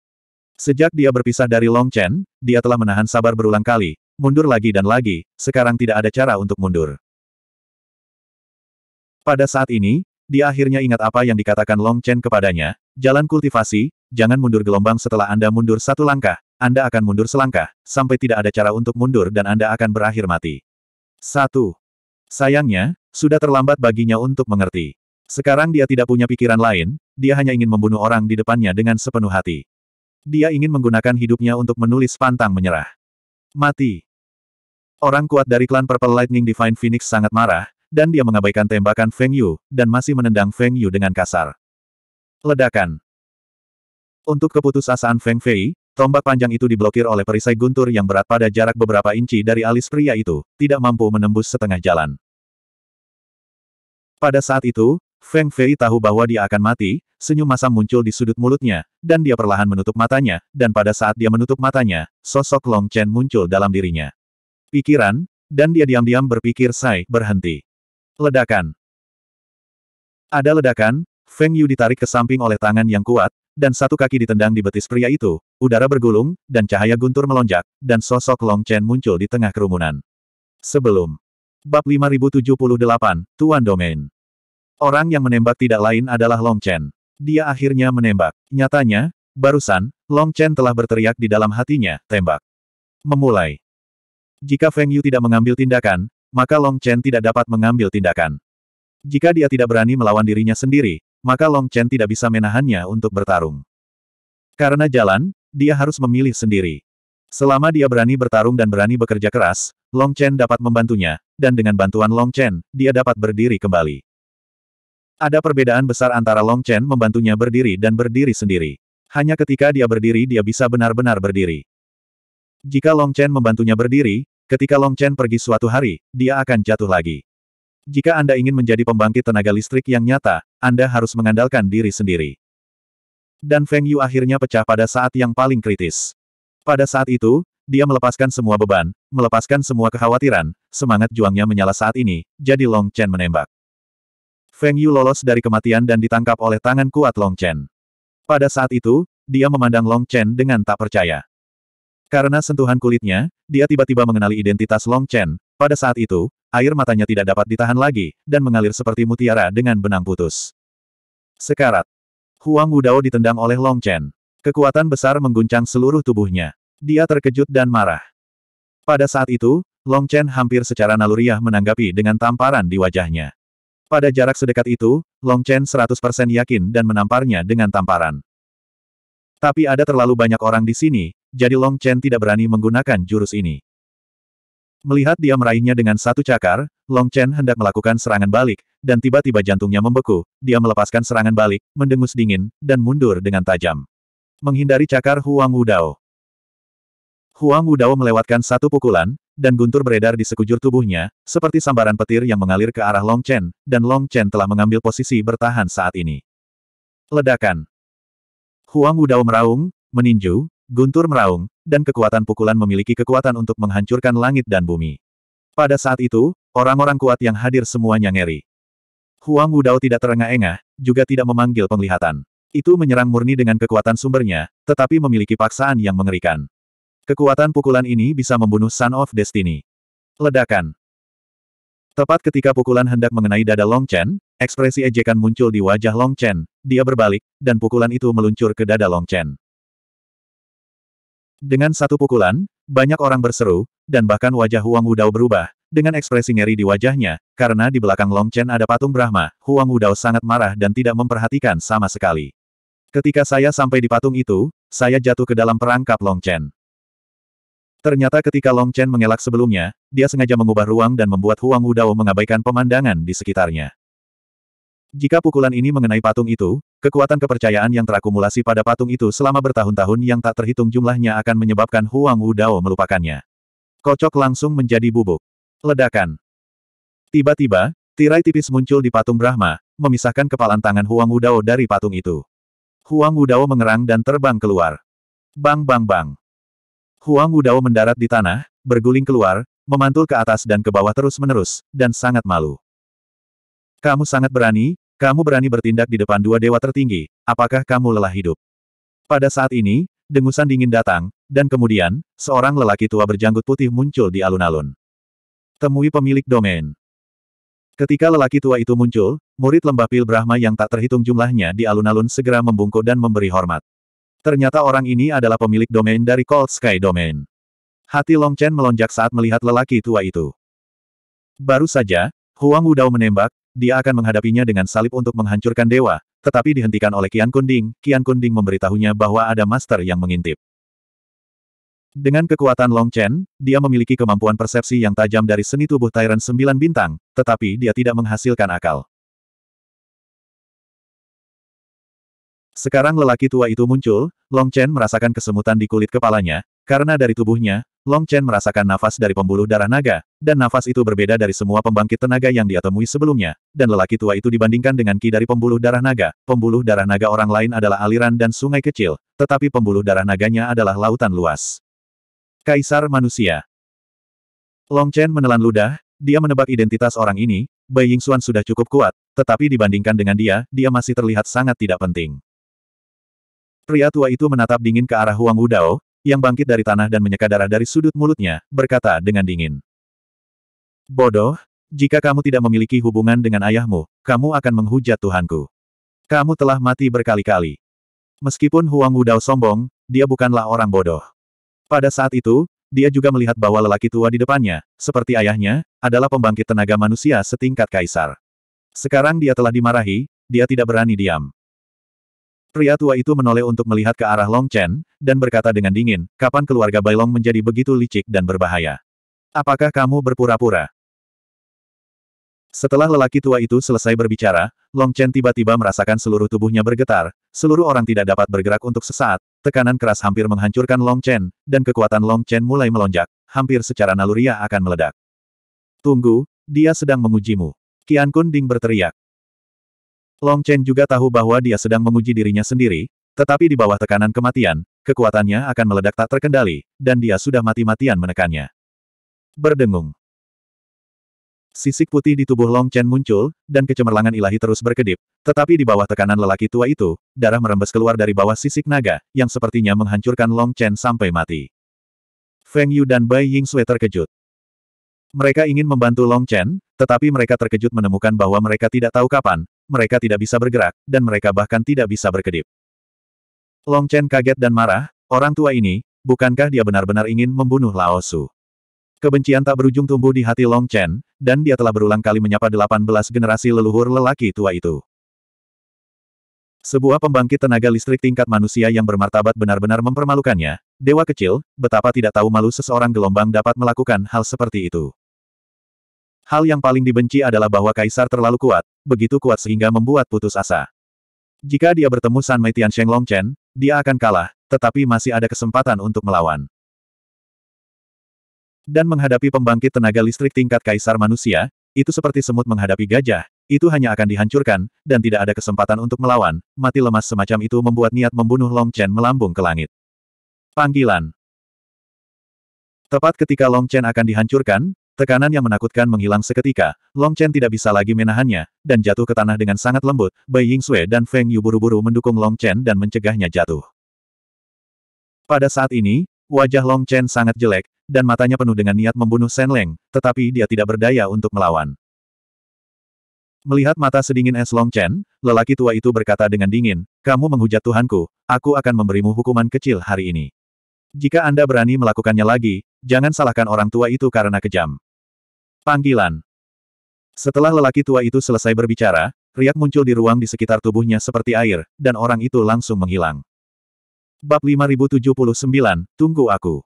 Sejak dia berpisah dari Long Chen, dia telah menahan sabar berulang kali, mundur lagi dan lagi, sekarang tidak ada cara untuk mundur. Pada saat ini, dia akhirnya ingat apa yang dikatakan Long Chen kepadanya, jalan kultivasi, jangan mundur gelombang setelah Anda mundur satu langkah, Anda akan mundur selangkah, sampai tidak ada cara untuk mundur dan Anda akan berakhir mati. 1. Sayangnya, sudah terlambat baginya untuk mengerti. Sekarang dia tidak punya pikiran lain, dia hanya ingin membunuh orang di depannya dengan sepenuh hati. Dia ingin menggunakan hidupnya untuk menulis pantang menyerah. Mati. Orang kuat dari klan Purple Lightning Divine Phoenix sangat marah, dan dia mengabaikan tembakan Feng Yu, dan masih menendang Feng Yu dengan kasar. Ledakan. Untuk keputusasaan Feng Fei, tombak panjang itu diblokir oleh perisai guntur yang berat pada jarak beberapa inci dari alis pria itu, tidak mampu menembus setengah jalan. Pada saat itu, Feng Fei tahu bahwa dia akan mati, senyum masam muncul di sudut mulutnya, dan dia perlahan menutup matanya, dan pada saat dia menutup matanya, sosok Long Chen muncul dalam dirinya. Pikiran, dan dia diam-diam berpikir Sai, berhenti. Ledakan. Ada ledakan, Feng Yu ditarik ke samping oleh tangan yang kuat, dan satu kaki ditendang di betis pria itu, udara bergulung, dan cahaya guntur melonjak, dan sosok Long Chen muncul di tengah kerumunan. Sebelum. Bab 5078, Tuan Domain. Orang yang menembak tidak lain adalah Long Chen. Dia akhirnya menembak. Nyatanya, barusan, Long Chen telah berteriak di dalam hatinya, tembak. Memulai. Jika Feng Yu tidak mengambil tindakan, maka Long Chen tidak dapat mengambil tindakan. Jika dia tidak berani melawan dirinya sendiri, maka Long Chen tidak bisa menahannya untuk bertarung. Karena jalan, dia harus memilih sendiri. Selama dia berani bertarung dan berani bekerja keras, Long Chen dapat membantunya, dan dengan bantuan Long Chen, dia dapat berdiri kembali. Ada perbedaan besar antara Long Chen membantunya berdiri dan berdiri sendiri. Hanya ketika dia berdiri dia bisa benar-benar berdiri. Jika Long Chen membantunya berdiri, Ketika Long Chen pergi suatu hari, dia akan jatuh lagi. Jika Anda ingin menjadi pembangkit tenaga listrik yang nyata, Anda harus mengandalkan diri sendiri. Dan Feng Yu akhirnya pecah pada saat yang paling kritis. Pada saat itu, dia melepaskan semua beban, melepaskan semua kekhawatiran, semangat juangnya menyala saat ini, jadi Long Chen menembak. Feng Yu lolos dari kematian dan ditangkap oleh tangan kuat Long Chen. Pada saat itu, dia memandang Long Chen dengan tak percaya. Karena sentuhan kulitnya, dia tiba-tiba mengenali identitas Long Chen. Pada saat itu, air matanya tidak dapat ditahan lagi, dan mengalir seperti mutiara dengan benang putus. Sekarat. Huang Wudao ditendang oleh Long Chen. Kekuatan besar mengguncang seluruh tubuhnya. Dia terkejut dan marah. Pada saat itu, Long Chen hampir secara naluriah menanggapi dengan tamparan di wajahnya. Pada jarak sedekat itu, Long Chen 100% yakin dan menamparnya dengan tamparan. Tapi ada terlalu banyak orang di sini, jadi Long Chen tidak berani menggunakan jurus ini. Melihat dia meraihnya dengan satu cakar, Long Chen hendak melakukan serangan balik, dan tiba-tiba jantungnya membeku, dia melepaskan serangan balik, mendengus dingin, dan mundur dengan tajam. Menghindari cakar Huang Wudao. Huang Wudao melewatkan satu pukulan, dan guntur beredar di sekujur tubuhnya, seperti sambaran petir yang mengalir ke arah Long Chen, dan Long Chen telah mengambil posisi bertahan saat ini. Ledakan. Huang Wudao meraung, meninju, guntur meraung, dan kekuatan pukulan memiliki kekuatan untuk menghancurkan langit dan bumi. Pada saat itu, orang-orang kuat yang hadir semuanya ngeri. Huang Wudao tidak terengah-engah, juga tidak memanggil penglihatan. Itu menyerang murni dengan kekuatan sumbernya, tetapi memiliki paksaan yang mengerikan. Kekuatan pukulan ini bisa membunuh Son of Destiny. Ledakan. Tepat ketika pukulan hendak mengenai dada Long Chen, ekspresi ejekan muncul di wajah Long Chen, dia berbalik, dan pukulan itu meluncur ke dada Long Chen. Dengan satu pukulan, banyak orang berseru, dan bahkan wajah Huang Wudao berubah, dengan ekspresi ngeri di wajahnya, karena di belakang Long Chen ada patung Brahma, Huang Wudao sangat marah dan tidak memperhatikan sama sekali. Ketika saya sampai di patung itu, saya jatuh ke dalam perangkap Long Chen. Ternyata ketika Long Chen mengelak sebelumnya, dia sengaja mengubah ruang dan membuat Huang Wudao mengabaikan pemandangan di sekitarnya. Jika pukulan ini mengenai patung itu, Kekuatan kepercayaan yang terakumulasi pada patung itu selama bertahun-tahun yang tak terhitung jumlahnya akan menyebabkan Huang Wudao melupakannya. Kocok langsung menjadi bubuk. Ledakan. Tiba-tiba, tirai tipis muncul di patung Brahma, memisahkan kepalan tangan Huang Wudao dari patung itu. Huang Wudao mengerang dan terbang keluar. Bang bang bang. Huang Wudao mendarat di tanah, berguling keluar, memantul ke atas dan ke bawah terus-menerus, dan sangat malu. Kamu sangat berani, kamu berani bertindak di depan dua dewa tertinggi, apakah kamu lelah hidup? Pada saat ini, dengusan dingin datang, dan kemudian, seorang lelaki tua berjanggut putih muncul di alun-alun. Temui pemilik domain. Ketika lelaki tua itu muncul, murid lembah pil Brahma yang tak terhitung jumlahnya di alun-alun segera membungkuk dan memberi hormat. Ternyata orang ini adalah pemilik domain dari Cold Sky Domain. Hati Long Chen melonjak saat melihat lelaki tua itu. Baru saja, Huang Wudao menembak, dia akan menghadapinya dengan salib untuk menghancurkan dewa, tetapi dihentikan oleh Kian Kunding, Kian Kunding memberitahunya bahwa ada master yang mengintip. Dengan kekuatan Long Chen, dia memiliki kemampuan persepsi yang tajam dari seni tubuh Tyrant sembilan bintang, tetapi dia tidak menghasilkan akal. Sekarang lelaki tua itu muncul, Long Chen merasakan kesemutan di kulit kepalanya, karena dari tubuhnya, Long Chen merasakan nafas dari pembuluh darah naga, dan nafas itu berbeda dari semua pembangkit tenaga yang dia temui sebelumnya, dan lelaki tua itu dibandingkan dengan ki dari pembuluh darah naga. Pembuluh darah naga orang lain adalah aliran dan sungai kecil, tetapi pembuluh darah naganya adalah lautan luas. Kaisar Manusia Long Chen menelan ludah, dia menebak identitas orang ini, Bai Ying Xuan sudah cukup kuat, tetapi dibandingkan dengan dia, dia masih terlihat sangat tidak penting. Pria tua itu menatap dingin ke arah Huang Wudao yang bangkit dari tanah dan menyeka darah dari sudut mulutnya, berkata dengan dingin. Bodoh, jika kamu tidak memiliki hubungan dengan ayahmu, kamu akan menghujat Tuhanku. Kamu telah mati berkali-kali. Meskipun Huang Wudao sombong, dia bukanlah orang bodoh. Pada saat itu, dia juga melihat bahwa lelaki tua di depannya, seperti ayahnya, adalah pembangkit tenaga manusia setingkat kaisar. Sekarang dia telah dimarahi, dia tidak berani diam. Pria tua itu menoleh untuk melihat ke arah Long Chen, dan berkata dengan dingin, kapan keluarga Bailong menjadi begitu licik dan berbahaya? Apakah kamu berpura-pura? Setelah lelaki tua itu selesai berbicara, Long Chen tiba-tiba merasakan seluruh tubuhnya bergetar, seluruh orang tidak dapat bergerak untuk sesaat, tekanan keras hampir menghancurkan Long Chen, dan kekuatan Long Chen mulai melonjak, hampir secara naluriah akan meledak. Tunggu, dia sedang mengujimu. Qian Kun Ding berteriak. Long Chen juga tahu bahwa dia sedang menguji dirinya sendiri, tetapi di bawah tekanan kematian, kekuatannya akan meledak tak terkendali, dan dia sudah mati-matian menekannya. Berdengung. Sisik putih di tubuh Long Chen muncul, dan kecemerlangan ilahi terus berkedip, tetapi di bawah tekanan lelaki tua itu, darah merembes keluar dari bawah sisik naga, yang sepertinya menghancurkan Long Chen sampai mati. Feng Yu dan Bai Ying Sui terkejut. Mereka ingin membantu Long Chen, tetapi mereka terkejut menemukan bahwa mereka tidak tahu kapan, mereka tidak bisa bergerak, dan mereka bahkan tidak bisa berkedip. Long Chen kaget dan marah, orang tua ini, bukankah dia benar-benar ingin membunuh Lao Su? Kebencian tak berujung tumbuh di hati Long Chen, dan dia telah berulang kali menyapa 18 generasi leluhur lelaki tua itu. Sebuah pembangkit tenaga listrik tingkat manusia yang bermartabat benar-benar mempermalukannya. Dewa kecil, betapa tidak tahu malu seseorang gelombang dapat melakukan hal seperti itu. Hal yang paling dibenci adalah bahwa Kaisar terlalu kuat, begitu kuat sehingga membuat putus asa. Jika dia bertemu San Mei Tian Sheng Longchen, dia akan kalah, tetapi masih ada kesempatan untuk melawan. Dan menghadapi pembangkit tenaga listrik tingkat Kaisar manusia, itu seperti semut menghadapi gajah, itu hanya akan dihancurkan, dan tidak ada kesempatan untuk melawan, mati lemas semacam itu membuat niat membunuh Long Chen melambung ke langit. Panggilan Tepat ketika Long Chen akan dihancurkan, Tekanan yang menakutkan menghilang seketika, Long Chen tidak bisa lagi menahannya, dan jatuh ke tanah dengan sangat lembut, Bai Ying Yingxue dan Feng Yu buru-buru mendukung Long Chen dan mencegahnya jatuh. Pada saat ini, wajah Long Chen sangat jelek, dan matanya penuh dengan niat membunuh Shen Leng, tetapi dia tidak berdaya untuk melawan. Melihat mata sedingin es Long Chen, lelaki tua itu berkata dengan dingin, kamu menghujat Tuhanku, aku akan memberimu hukuman kecil hari ini. Jika Anda berani melakukannya lagi, jangan salahkan orang tua itu karena kejam. Panggilan. Setelah lelaki tua itu selesai berbicara, riak muncul di ruang di sekitar tubuhnya seperti air, dan orang itu langsung menghilang. Bab 5079, Tunggu Aku.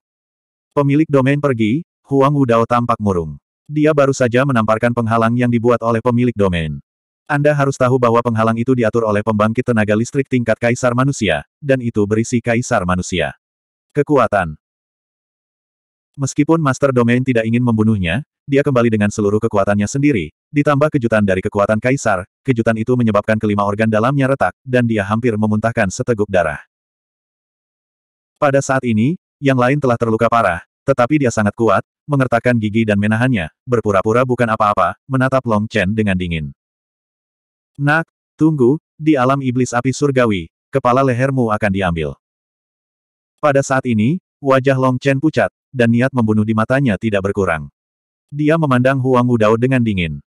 Pemilik domain pergi, Huang Wudao tampak murung. Dia baru saja menamparkan penghalang yang dibuat oleh pemilik domain. Anda harus tahu bahwa penghalang itu diatur oleh pembangkit tenaga listrik tingkat kaisar manusia, dan itu berisi kaisar manusia. Kekuatan Meskipun Master Domain tidak ingin membunuhnya, dia kembali dengan seluruh kekuatannya sendiri, ditambah kejutan dari kekuatan Kaisar, kejutan itu menyebabkan kelima organ dalamnya retak, dan dia hampir memuntahkan seteguk darah. Pada saat ini, yang lain telah terluka parah, tetapi dia sangat kuat, mengertakkan gigi dan menahannya, berpura-pura bukan apa-apa, menatap Long Chen dengan dingin. Nak, tunggu, di alam iblis api surgawi, kepala lehermu akan diambil. Pada saat ini, wajah Long Chen pucat, dan niat membunuh di matanya tidak berkurang. Dia memandang Huang Wudao dengan dingin.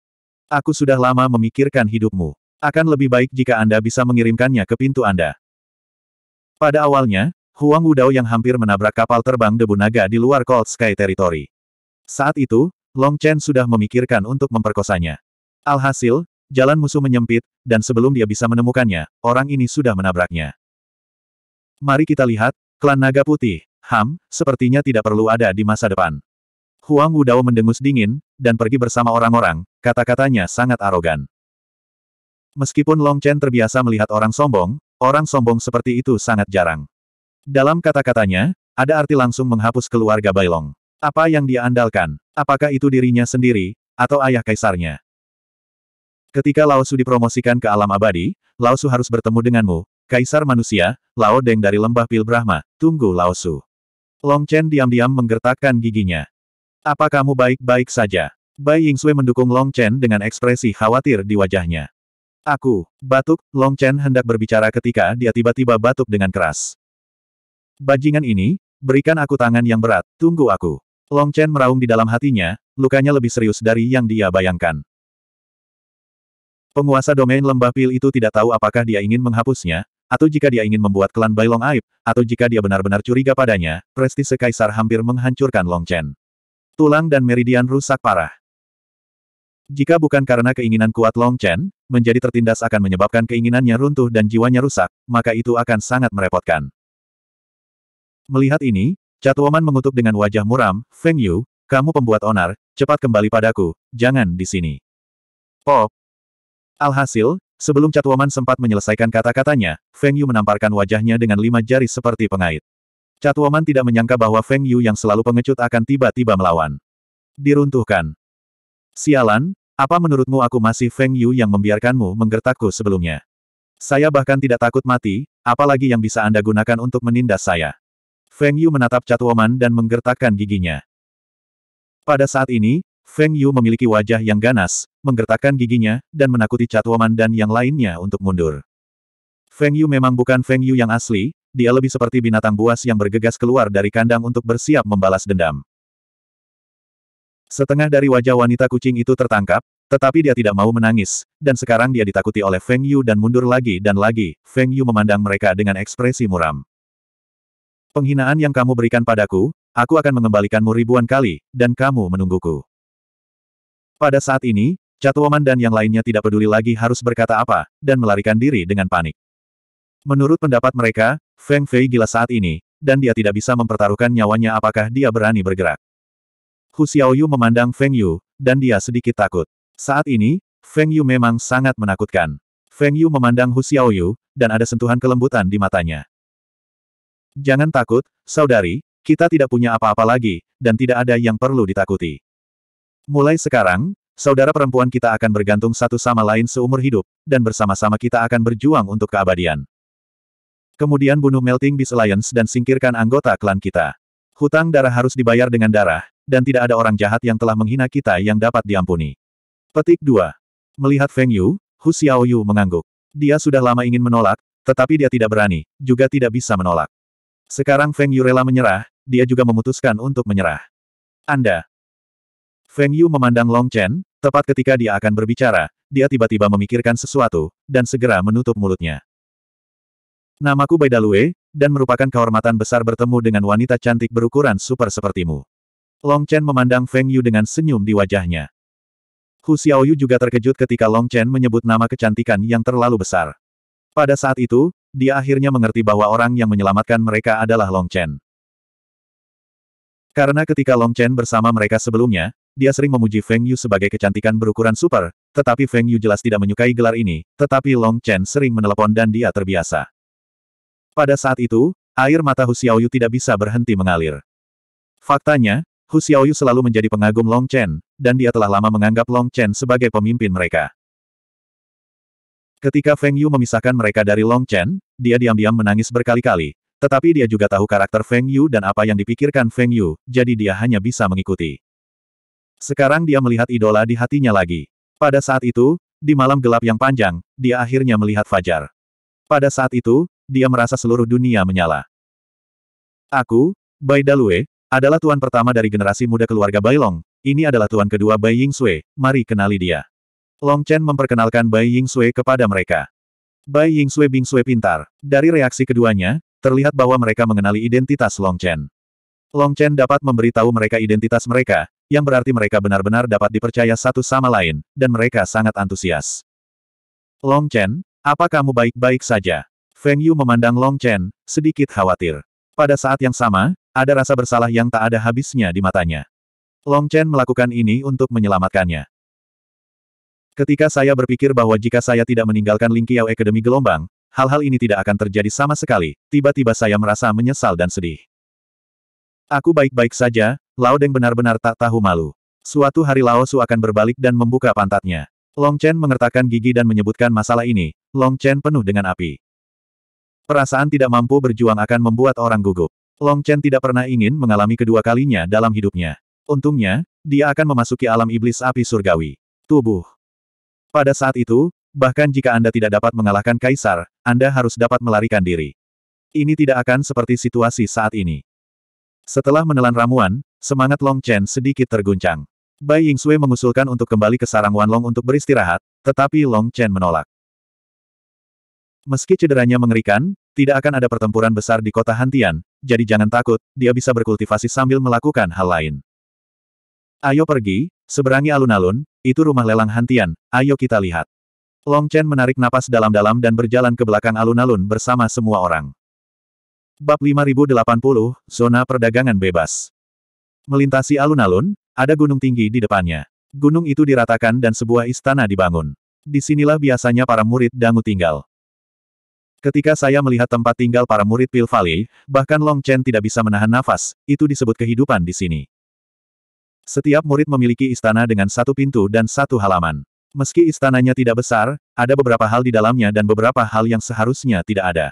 Aku sudah lama memikirkan hidupmu. Akan lebih baik jika Anda bisa mengirimkannya ke pintu Anda. Pada awalnya, Huang Wudao yang hampir menabrak kapal terbang debu naga di luar Cold Sky Territory. Saat itu, Long Chen sudah memikirkan untuk memperkosanya. Alhasil, jalan musuh menyempit, dan sebelum dia bisa menemukannya, orang ini sudah menabraknya. Mari kita lihat, klan naga putih, Ham, sepertinya tidak perlu ada di masa depan. Huang Wudao mendengus dingin, dan pergi bersama orang-orang, kata-katanya sangat arogan. Meskipun Long Chen terbiasa melihat orang sombong, orang sombong seperti itu sangat jarang. Dalam kata-katanya, ada arti langsung menghapus keluarga Bailong. Apa yang dia andalkan? Apakah itu dirinya sendiri, atau ayah kaisarnya? Ketika Lao Su dipromosikan ke alam abadi, Lao Su harus bertemu denganmu, kaisar manusia, Lao Deng dari lembah Pil Brahma, tunggu Lao Su. Long Chen diam-diam menggertakkan giginya. Apa kamu baik-baik saja? Bai Sui mendukung Long Chen dengan ekspresi khawatir di wajahnya. Aku, batuk, Long Chen hendak berbicara ketika dia tiba-tiba batuk dengan keras. Bajingan ini, berikan aku tangan yang berat, tunggu aku. Long Chen meraung di dalam hatinya, lukanya lebih serius dari yang dia bayangkan. Penguasa domain lembah pil itu tidak tahu apakah dia ingin menghapusnya, atau jika dia ingin membuat klan Bailong aib, atau jika dia benar-benar curiga padanya, prestise kaisar hampir menghancurkan Long Chen. Tulang dan meridian rusak parah. Jika bukan karena keinginan kuat Long Chen menjadi tertindas akan menyebabkan keinginannya runtuh dan jiwanya rusak, maka itu akan sangat merepotkan. Melihat ini, Catwoman mengutuk dengan wajah muram, Feng Yu, kamu pembuat onar, cepat kembali padaku, jangan di sini. Pop. Oh. Alhasil, Sebelum Catwoman sempat menyelesaikan kata-katanya, Feng Yu menamparkan wajahnya dengan lima jari seperti pengait. Catwoman tidak menyangka bahwa Feng Yu yang selalu pengecut akan tiba-tiba melawan. Diruntuhkan. Sialan, apa menurutmu aku masih Feng Yu yang membiarkanmu menggertakku sebelumnya? Saya bahkan tidak takut mati, apalagi yang bisa Anda gunakan untuk menindas saya. Feng Yu menatap Catwoman dan menggertakkan giginya. Pada saat ini, Feng Yu memiliki wajah yang ganas, menggertakkan giginya, dan menakuti Catwoman dan yang lainnya untuk mundur. Feng Yu memang bukan Feng Yu yang asli, dia lebih seperti binatang buas yang bergegas keluar dari kandang untuk bersiap membalas dendam. Setengah dari wajah wanita kucing itu tertangkap, tetapi dia tidak mau menangis, dan sekarang dia ditakuti oleh Feng Yu dan mundur lagi dan lagi. Feng Yu memandang mereka dengan ekspresi muram. Penghinaan yang kamu berikan padaku, aku akan mengembalikanmu ribuan kali, dan kamu menungguku. Pada saat ini, Catwoman dan yang lainnya tidak peduli lagi harus berkata apa, dan melarikan diri dengan panik. Menurut pendapat mereka, Feng Fei gila saat ini, dan dia tidak bisa mempertaruhkan nyawanya apakah dia berani bergerak. Hu Xiaoyu memandang Feng Yu, dan dia sedikit takut. Saat ini, Feng Yu memang sangat menakutkan. Feng Yu memandang Hu Xiaoyu, dan ada sentuhan kelembutan di matanya. Jangan takut, saudari, kita tidak punya apa-apa lagi, dan tidak ada yang perlu ditakuti. Mulai sekarang, saudara perempuan kita akan bergantung satu sama lain seumur hidup, dan bersama-sama kita akan berjuang untuk keabadian. Kemudian bunuh Melting Beast Alliance dan singkirkan anggota klan kita. Hutang darah harus dibayar dengan darah, dan tidak ada orang jahat yang telah menghina kita yang dapat diampuni. Petik 2. Melihat Feng Yu, Hu Xiaoyu mengangguk. Dia sudah lama ingin menolak, tetapi dia tidak berani, juga tidak bisa menolak. Sekarang Feng Yu rela menyerah, dia juga memutuskan untuk menyerah. Anda, Feng Yu memandang Long Chen, tepat ketika dia akan berbicara, dia tiba-tiba memikirkan sesuatu, dan segera menutup mulutnya. Namaku Baidalue, dan merupakan kehormatan besar bertemu dengan wanita cantik berukuran super sepertimu. Long Chen memandang Feng Yu dengan senyum di wajahnya. Hu Xiaoyu juga terkejut ketika Long Chen menyebut nama kecantikan yang terlalu besar. Pada saat itu, dia akhirnya mengerti bahwa orang yang menyelamatkan mereka adalah Long Chen. Karena ketika Long Chen bersama mereka sebelumnya, dia sering memuji Feng Yu sebagai kecantikan berukuran super, tetapi Feng Yu jelas tidak menyukai gelar ini, tetapi Long Chen sering menelepon dan dia terbiasa. Pada saat itu, air mata Hu Xiaoyu tidak bisa berhenti mengalir. Faktanya, Hu Xiaoyu selalu menjadi pengagum Long Chen, dan dia telah lama menganggap Long Chen sebagai pemimpin mereka. Ketika Feng Yu memisahkan mereka dari Long Chen, dia diam-diam menangis berkali-kali, tetapi dia juga tahu karakter Feng Yu dan apa yang dipikirkan Feng Yu, jadi dia hanya bisa mengikuti. Sekarang dia melihat idola di hatinya lagi. Pada saat itu, di malam gelap yang panjang, dia akhirnya melihat fajar. Pada saat itu, dia merasa seluruh dunia menyala. Aku, Bai Dalue, adalah tuan pertama dari generasi muda keluarga Bailong, ini adalah tuan kedua Bai Ying Sui, mari kenali dia. Long Chen memperkenalkan Bai Ying Sui kepada mereka. Bai Ying Bing Sui pintar. Dari reaksi keduanya, terlihat bahwa mereka mengenali identitas Long Chen. Long Chen dapat memberitahu mereka identitas mereka, yang berarti mereka benar-benar dapat dipercaya satu sama lain, dan mereka sangat antusias. Long Chen, apa kamu baik-baik saja? Feng Yu memandang Long Chen, sedikit khawatir. Pada saat yang sama, ada rasa bersalah yang tak ada habisnya di matanya. Long Chen melakukan ini untuk menyelamatkannya. Ketika saya berpikir bahwa jika saya tidak meninggalkan Ling Qiao Academy gelombang, hal-hal ini tidak akan terjadi sama sekali, tiba-tiba saya merasa menyesal dan sedih. Aku baik-baik saja, Lao Deng benar-benar tak tahu malu. Suatu hari Lao Su akan berbalik dan membuka pantatnya. Long Chen mengertakkan gigi dan menyebutkan masalah ini, Long Chen penuh dengan api. Perasaan tidak mampu berjuang akan membuat orang gugup. Long Chen tidak pernah ingin mengalami kedua kalinya dalam hidupnya. Untungnya, dia akan memasuki alam iblis api surgawi. Tubuh. Pada saat itu, bahkan jika Anda tidak dapat mengalahkan kaisar, Anda harus dapat melarikan diri. Ini tidak akan seperti situasi saat ini. Setelah menelan ramuan, Semangat Long Chen sedikit terguncang. Bai Yingxue mengusulkan untuk kembali ke sarang Wanlong untuk beristirahat, tetapi Long Chen menolak. Meski cederanya mengerikan, tidak akan ada pertempuran besar di kota Hantian, jadi jangan takut, dia bisa berkultivasi sambil melakukan hal lain. Ayo pergi, seberangi alun-alun, itu rumah lelang Hantian, ayo kita lihat. Long Chen menarik napas dalam-dalam dan berjalan ke belakang alun-alun bersama semua orang. Bab 5080, Zona Perdagangan Bebas Melintasi alun-alun, ada gunung tinggi di depannya. Gunung itu diratakan dan sebuah istana dibangun. Disinilah biasanya para murid dangu tinggal. Ketika saya melihat tempat tinggal para murid Pil Valley, bahkan Long Chen tidak bisa menahan nafas, itu disebut kehidupan di sini. Setiap murid memiliki istana dengan satu pintu dan satu halaman. Meski istananya tidak besar, ada beberapa hal di dalamnya dan beberapa hal yang seharusnya tidak ada.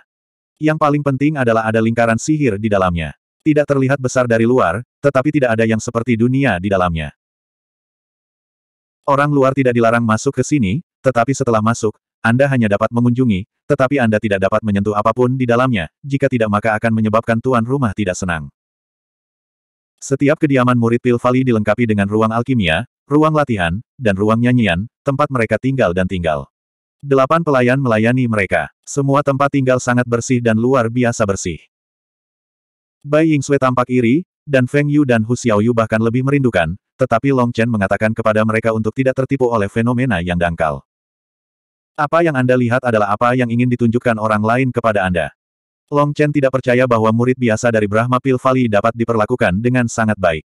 Yang paling penting adalah ada lingkaran sihir di dalamnya. Tidak terlihat besar dari luar, tetapi tidak ada yang seperti dunia di dalamnya. Orang luar tidak dilarang masuk ke sini, tetapi setelah masuk, Anda hanya dapat mengunjungi, tetapi Anda tidak dapat menyentuh apapun di dalamnya, jika tidak maka akan menyebabkan tuan rumah tidak senang. Setiap kediaman murid Pil dilengkapi dengan ruang alkimia, ruang latihan, dan ruang nyanyian, tempat mereka tinggal dan tinggal. Delapan pelayan melayani mereka. Semua tempat tinggal sangat bersih dan luar biasa bersih. Bai Ying Sui tampak iri, dan Feng Yu dan Hu Xiaoyu bahkan lebih merindukan, tetapi Long Chen mengatakan kepada mereka untuk tidak tertipu oleh fenomena yang dangkal. Apa yang Anda lihat adalah apa yang ingin ditunjukkan orang lain kepada Anda. Long Chen tidak percaya bahwa murid biasa dari Brahma Pil Valley dapat diperlakukan dengan sangat baik.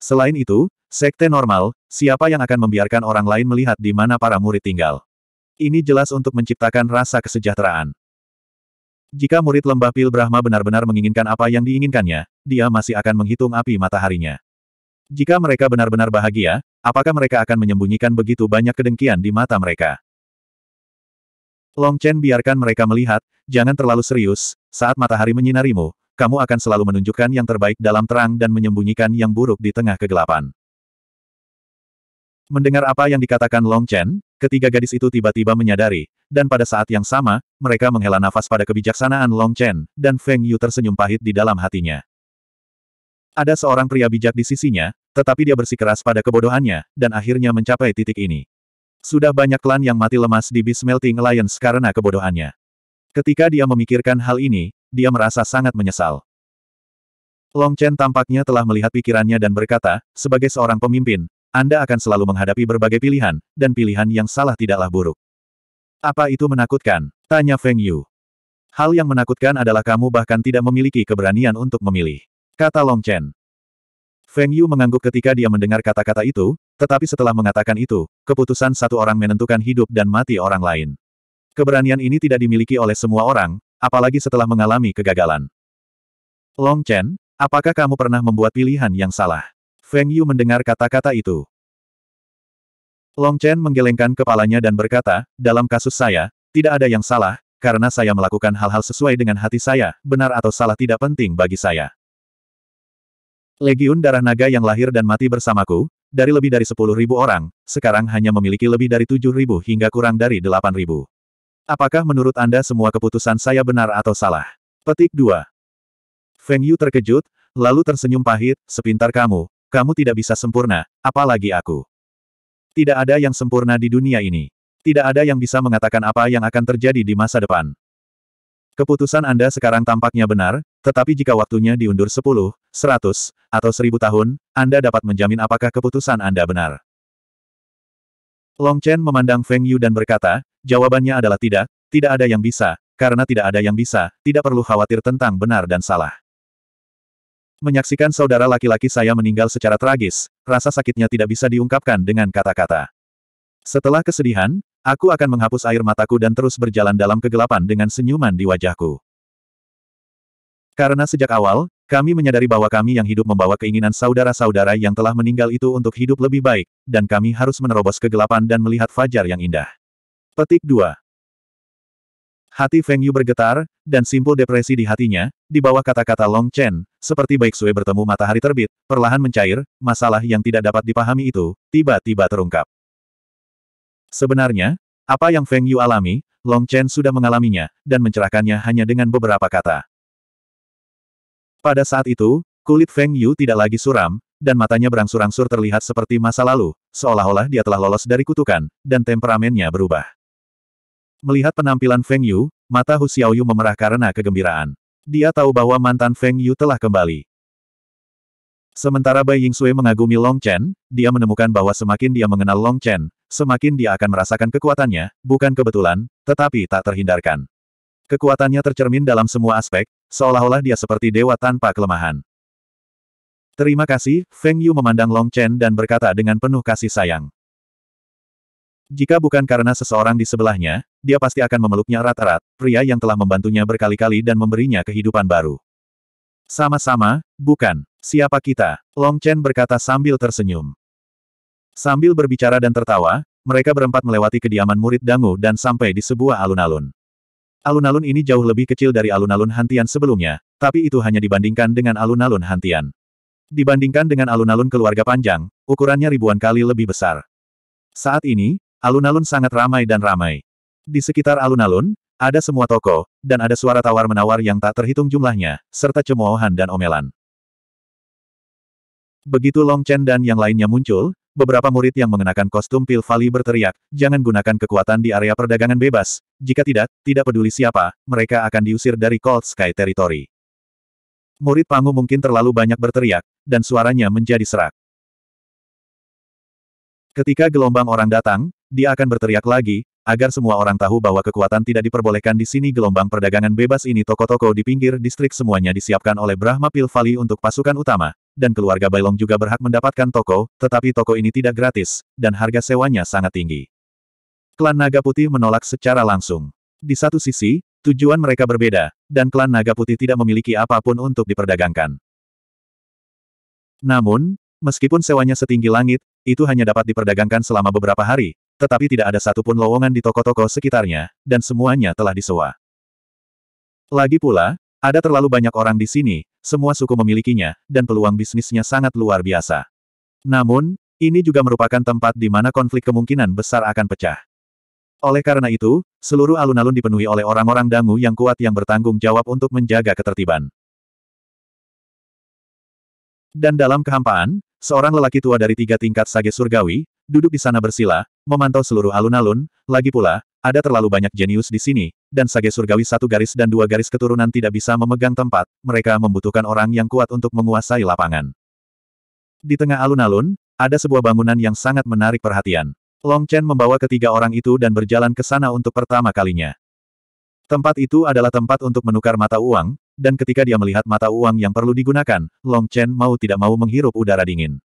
Selain itu, sekte normal, siapa yang akan membiarkan orang lain melihat di mana para murid tinggal? Ini jelas untuk menciptakan rasa kesejahteraan. Jika murid lembah Pil Brahma benar-benar menginginkan apa yang diinginkannya, dia masih akan menghitung api mataharinya. Jika mereka benar-benar bahagia, apakah mereka akan menyembunyikan begitu banyak kedengkian di mata mereka? Long Chen biarkan mereka melihat, jangan terlalu serius, saat matahari menyinarimu, kamu akan selalu menunjukkan yang terbaik dalam terang dan menyembunyikan yang buruk di tengah kegelapan. Mendengar apa yang dikatakan Long Chen, ketiga gadis itu tiba-tiba menyadari, dan pada saat yang sama, mereka menghela nafas pada kebijaksanaan Long Chen, dan Feng Yu tersenyum pahit di dalam hatinya. Ada seorang pria bijak di sisinya, tetapi dia bersikeras pada kebodohannya, dan akhirnya mencapai titik ini. Sudah banyak klan yang mati lemas di Beast Melting Alliance karena kebodohannya. Ketika dia memikirkan hal ini, dia merasa sangat menyesal. Long Chen tampaknya telah melihat pikirannya dan berkata, sebagai seorang pemimpin, anda akan selalu menghadapi berbagai pilihan, dan pilihan yang salah tidaklah buruk. Apa itu menakutkan? Tanya Feng Yu. Hal yang menakutkan adalah kamu bahkan tidak memiliki keberanian untuk memilih. Kata Long Chen. Feng Yu mengangguk ketika dia mendengar kata-kata itu, tetapi setelah mengatakan itu, keputusan satu orang menentukan hidup dan mati orang lain. Keberanian ini tidak dimiliki oleh semua orang, apalagi setelah mengalami kegagalan. Long Chen, apakah kamu pernah membuat pilihan yang salah? Feng Yu mendengar kata-kata itu. Long Chen menggelengkan kepalanya dan berkata, dalam kasus saya, tidak ada yang salah, karena saya melakukan hal-hal sesuai dengan hati saya, benar atau salah tidak penting bagi saya. Legiun darah naga yang lahir dan mati bersamaku, dari lebih dari sepuluh ribu orang, sekarang hanya memiliki lebih dari tujuh ribu hingga kurang dari delapan ribu. Apakah menurut Anda semua keputusan saya benar atau salah? Petik 2. Feng Yu terkejut, lalu tersenyum pahit, sepintar kamu, kamu tidak bisa sempurna, apalagi aku. Tidak ada yang sempurna di dunia ini. Tidak ada yang bisa mengatakan apa yang akan terjadi di masa depan. Keputusan Anda sekarang tampaknya benar, tetapi jika waktunya diundur 10, 100, atau 1000 tahun, Anda dapat menjamin apakah keputusan Anda benar. Long Chen memandang Feng Yu dan berkata, jawabannya adalah tidak, tidak ada yang bisa, karena tidak ada yang bisa, tidak perlu khawatir tentang benar dan salah. Menyaksikan saudara laki-laki saya meninggal secara tragis, rasa sakitnya tidak bisa diungkapkan dengan kata-kata. Setelah kesedihan, aku akan menghapus air mataku dan terus berjalan dalam kegelapan dengan senyuman di wajahku. Karena sejak awal, kami menyadari bahwa kami yang hidup membawa keinginan saudara-saudara yang telah meninggal itu untuk hidup lebih baik, dan kami harus menerobos kegelapan dan melihat fajar yang indah. Petik 2. Hati Feng Yu bergetar, dan simpul depresi di hatinya, di bawah kata-kata Long Chen, seperti Baik Sue bertemu matahari terbit, perlahan mencair, masalah yang tidak dapat dipahami itu, tiba-tiba terungkap. Sebenarnya, apa yang Feng Yu alami, Long Chen sudah mengalaminya, dan mencerahkannya hanya dengan beberapa kata. Pada saat itu, kulit Feng Yu tidak lagi suram, dan matanya berangsur-angsur terlihat seperti masa lalu, seolah-olah dia telah lolos dari kutukan, dan temperamennya berubah. Melihat penampilan Feng Yu, mata Hu Xiaoyu memerah karena kegembiraan. Dia tahu bahwa mantan Feng Yu telah kembali. Sementara Bai Ying Sui mengagumi Long Chen, dia menemukan bahwa semakin dia mengenal Long Chen, semakin dia akan merasakan kekuatannya, bukan kebetulan, tetapi tak terhindarkan. Kekuatannya tercermin dalam semua aspek, seolah-olah dia seperti dewa tanpa kelemahan. Terima kasih, Feng Yu memandang Long Chen dan berkata dengan penuh kasih sayang. Jika bukan karena seseorang di sebelahnya, dia pasti akan memeluknya rata-rat, pria yang telah membantunya berkali-kali dan memberinya kehidupan baru. Sama-sama, bukan. Siapa kita? Long Chen berkata sambil tersenyum. Sambil berbicara dan tertawa, mereka berempat melewati kediaman murid Dangu dan sampai di sebuah alun-alun. Alun-alun ini jauh lebih kecil dari alun-alun Hantian sebelumnya, tapi itu hanya dibandingkan dengan alun-alun Hantian. Dibandingkan dengan alun-alun keluarga panjang, ukurannya ribuan kali lebih besar. Saat ini, Alun-alun sangat ramai dan ramai. Di sekitar alun-alun, ada semua toko, dan ada suara tawar-menawar yang tak terhitung jumlahnya, serta cemoohan dan omelan. Begitu Long Chen dan yang lainnya muncul, beberapa murid yang mengenakan kostum Pil Valley berteriak, jangan gunakan kekuatan di area perdagangan bebas, jika tidak, tidak peduli siapa, mereka akan diusir dari Cold Sky Territory. Murid Pangu mungkin terlalu banyak berteriak, dan suaranya menjadi serak. Ketika gelombang orang datang, dia akan berteriak lagi, agar semua orang tahu bahwa kekuatan tidak diperbolehkan di sini gelombang perdagangan bebas ini toko-toko di pinggir distrik semuanya disiapkan oleh Brahma Pilvali untuk pasukan utama, dan keluarga Bailong juga berhak mendapatkan toko, tetapi toko ini tidak gratis, dan harga sewanya sangat tinggi. Klan Naga Putih menolak secara langsung. Di satu sisi, tujuan mereka berbeda, dan klan Naga Putih tidak memiliki apapun untuk diperdagangkan. Namun, meskipun sewanya setinggi langit, itu hanya dapat diperdagangkan selama beberapa hari, tetapi tidak ada satupun lowongan di toko-toko sekitarnya, dan semuanya telah disewa. Lagi pula, ada terlalu banyak orang di sini, semua suku memilikinya, dan peluang bisnisnya sangat luar biasa. Namun, ini juga merupakan tempat di mana konflik kemungkinan besar akan pecah. Oleh karena itu, seluruh alun-alun dipenuhi oleh orang-orang dangu yang kuat yang bertanggung jawab untuk menjaga ketertiban. Dan dalam kehampaan, Seorang lelaki tua dari tiga tingkat sage surgawi, duduk di sana bersila, memantau seluruh alun-alun, lagi pula, ada terlalu banyak jenius di sini, dan sage surgawi satu garis dan dua garis keturunan tidak bisa memegang tempat, mereka membutuhkan orang yang kuat untuk menguasai lapangan. Di tengah alun-alun, ada sebuah bangunan yang sangat menarik perhatian. Long Chen membawa ketiga orang itu dan berjalan ke sana untuk pertama kalinya. Tempat itu adalah tempat untuk menukar mata uang, dan ketika dia melihat mata uang yang perlu digunakan, Long Chen mau tidak mau menghirup udara dingin.